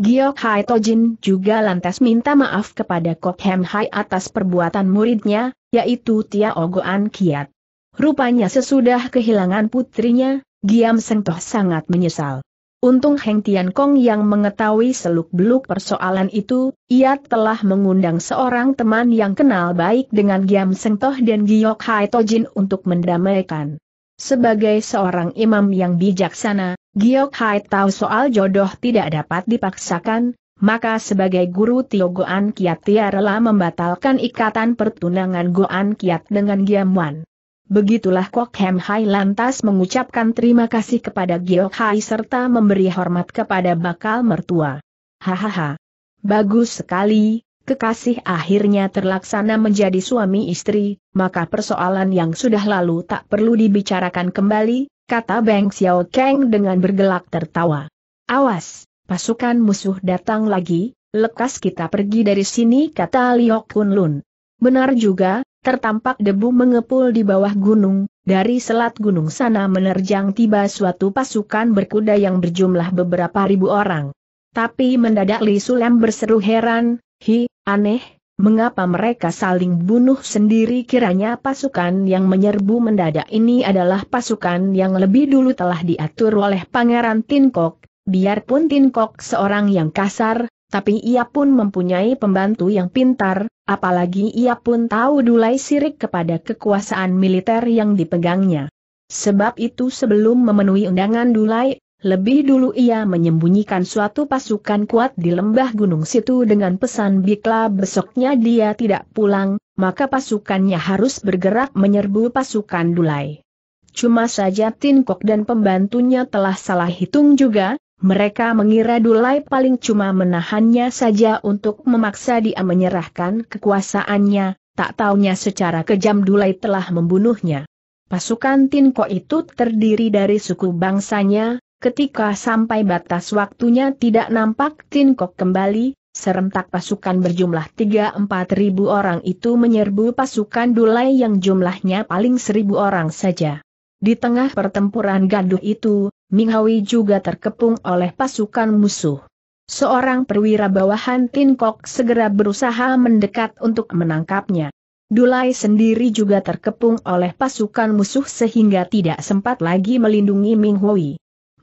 Giok Hai Tojin juga lantas minta maaf kepada Kok Hem Hai atas perbuatan muridnya, yaitu Tia Ogoan Kiat. Rupanya sesudah kehilangan putrinya, Giam Sengtoh sangat menyesal. Untung Heng Tian Kong yang mengetahui seluk-beluk persoalan itu, ia telah mengundang seorang teman yang kenal baik dengan Giam Seng Toh dan Giok Hai Tojin untuk mendamaikan. Sebagai seorang imam yang bijaksana, Giok Hai tahu soal jodoh tidak dapat dipaksakan, maka sebagai guru Tio Goan Kiat ia rela membatalkan ikatan pertunangan Goan Kiat dengan Giam Wan. Begitulah Kok Hem Hai lantas mengucapkan terima kasih kepada Giok Hai serta memberi hormat kepada bakal mertua. Hahaha. Bagus sekali, kekasih akhirnya terlaksana menjadi suami istri, maka persoalan yang sudah lalu tak perlu dibicarakan kembali, kata Beng Xiao Kang dengan bergelak tertawa. Awas, pasukan musuh datang lagi, lekas kita pergi dari sini kata Liok Kun Lun. Benar juga, tertampak debu mengepul di bawah gunung, dari selat gunung sana menerjang tiba suatu pasukan berkuda yang berjumlah beberapa ribu orang. Tapi mendadak Li Sulem berseru heran, hi, aneh, mengapa mereka saling bunuh sendiri kiranya pasukan yang menyerbu mendadak ini adalah pasukan yang lebih dulu telah diatur oleh Pangeran Tinkok, biarpun Tinkok seorang yang kasar, tapi ia pun mempunyai pembantu yang pintar, apalagi ia pun tahu dulai sirik kepada kekuasaan militer yang dipegangnya. Sebab itu sebelum memenuhi undangan dulai, lebih dulu ia menyembunyikan suatu pasukan kuat di lembah gunung situ dengan pesan Bikla besoknya dia tidak pulang, maka pasukannya harus bergerak menyerbu pasukan dulai. Cuma saja Tin Kok dan pembantunya telah salah hitung juga, mereka mengira Dulai paling cuma menahannya saja untuk memaksa dia menyerahkan kekuasaannya, tak taunya secara kejam Dulai telah membunuhnya. Pasukan Tinko itu terdiri dari suku bangsanya, ketika sampai batas waktunya tidak nampak Tinko kembali, serentak pasukan berjumlah 3-4 ribu orang itu menyerbu pasukan Dulai yang jumlahnya paling seribu orang saja. Di tengah pertempuran gaduh itu, Minghui juga terkepung oleh pasukan musuh. Seorang perwira bawahan Tinkok segera berusaha mendekat untuk menangkapnya. Dulai sendiri juga terkepung oleh pasukan musuh sehingga tidak sempat lagi melindungi Ming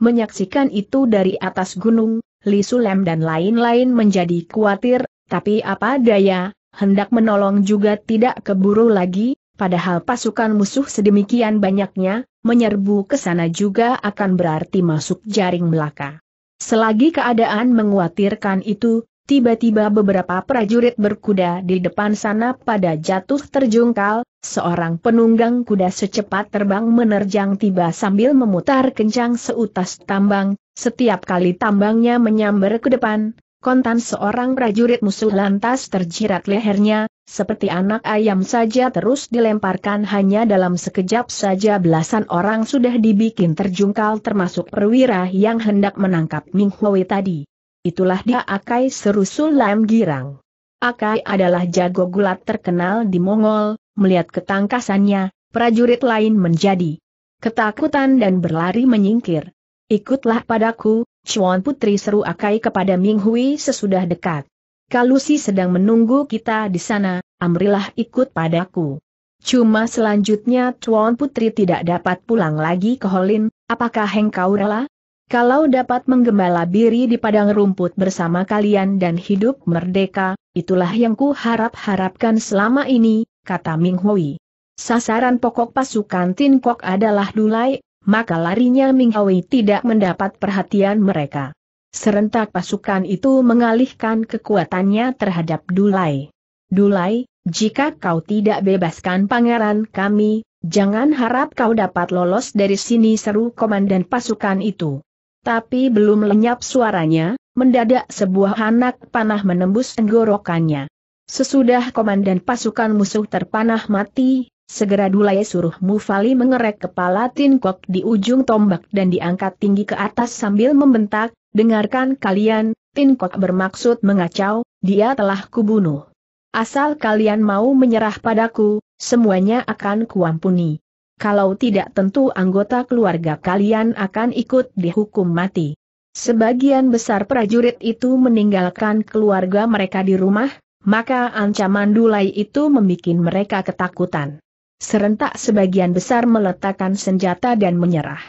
Menyaksikan itu dari atas gunung, Li Sulem dan lain-lain menjadi khawatir, tapi apa daya, hendak menolong juga tidak keburu lagi, Padahal pasukan musuh sedemikian banyaknya, menyerbu ke sana juga akan berarti masuk jaring belaka. Selagi keadaan mengkhawatirkan itu, tiba-tiba beberapa prajurit berkuda di depan sana pada jatuh terjungkal, seorang penunggang kuda secepat terbang menerjang tiba sambil memutar kencang seutas tambang, setiap kali tambangnya menyambar ke depan, kontan seorang prajurit musuh lantas terjirat lehernya, seperti anak ayam saja terus dilemparkan hanya dalam sekejap saja belasan orang sudah dibikin terjungkal termasuk perwira yang hendak menangkap Ming Hui tadi. Itulah dia Akai seru Sulam Girang. Akai adalah jago gulat terkenal di Mongol, melihat ketangkasannya, prajurit lain menjadi ketakutan dan berlari menyingkir. Ikutlah padaku, Chuan Putri seru Akai kepada Ming Hui sesudah dekat. Kalusi sedang menunggu kita di sana, amrilah ikut padaku. Cuma selanjutnya Chuan Putri tidak dapat pulang lagi ke Holin, apakah engkau rela? Kalau dapat menggembala biri di padang rumput bersama kalian dan hidup merdeka, itulah yang ku harap-harapkan selama ini, kata Ming Hui. Sasaran pokok pasukan Tin Kok adalah Dulai maka larinya Minghui tidak mendapat perhatian mereka. Serentak pasukan itu mengalihkan kekuatannya terhadap Dulai. Dulai, jika kau tidak bebaskan pangeran kami, jangan harap kau dapat lolos dari sini seru komandan pasukan itu. Tapi belum lenyap suaranya, mendadak sebuah anak panah menembus tenggorokannya. Sesudah komandan pasukan musuh terpanah mati, Segera Dulai suruh Mufali mengerek kepala Tin Kok di ujung tombak dan diangkat tinggi ke atas sambil membentak, dengarkan kalian, Tin Kok bermaksud mengacau, dia telah kubunuh. Asal kalian mau menyerah padaku, semuanya akan kuampuni. Kalau tidak tentu anggota keluarga kalian akan ikut dihukum mati. Sebagian besar prajurit itu meninggalkan keluarga mereka di rumah, maka ancaman Dulai itu membuat mereka ketakutan serentak sebagian besar meletakkan senjata dan menyerah.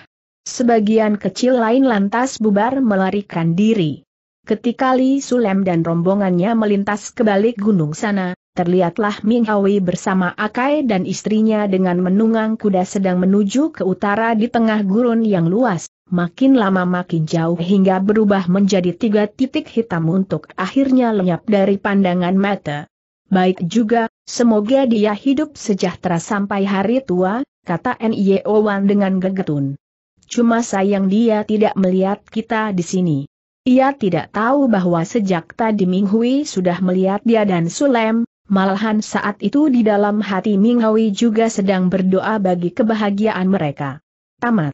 Sebagian kecil lain lantas bubar melarikan diri. Ketika Li Sulem dan rombongannya melintas ke balik gunung sana, terlihatlah Ming Hawi bersama Akai dan istrinya dengan menunggang kuda sedang menuju ke utara di tengah gurun yang luas, makin lama makin jauh hingga berubah menjadi tiga titik hitam untuk akhirnya lenyap dari pandangan mata. Baik juga, semoga dia hidup sejahtera sampai hari tua, kata N.I.O. Wan dengan gegetun. Cuma sayang dia tidak melihat kita di sini. Ia tidak tahu bahwa sejak tadi Ming Hui sudah melihat dia dan Sulem, malahan saat itu di dalam hati Ming Hui juga sedang berdoa bagi kebahagiaan mereka. Tamat.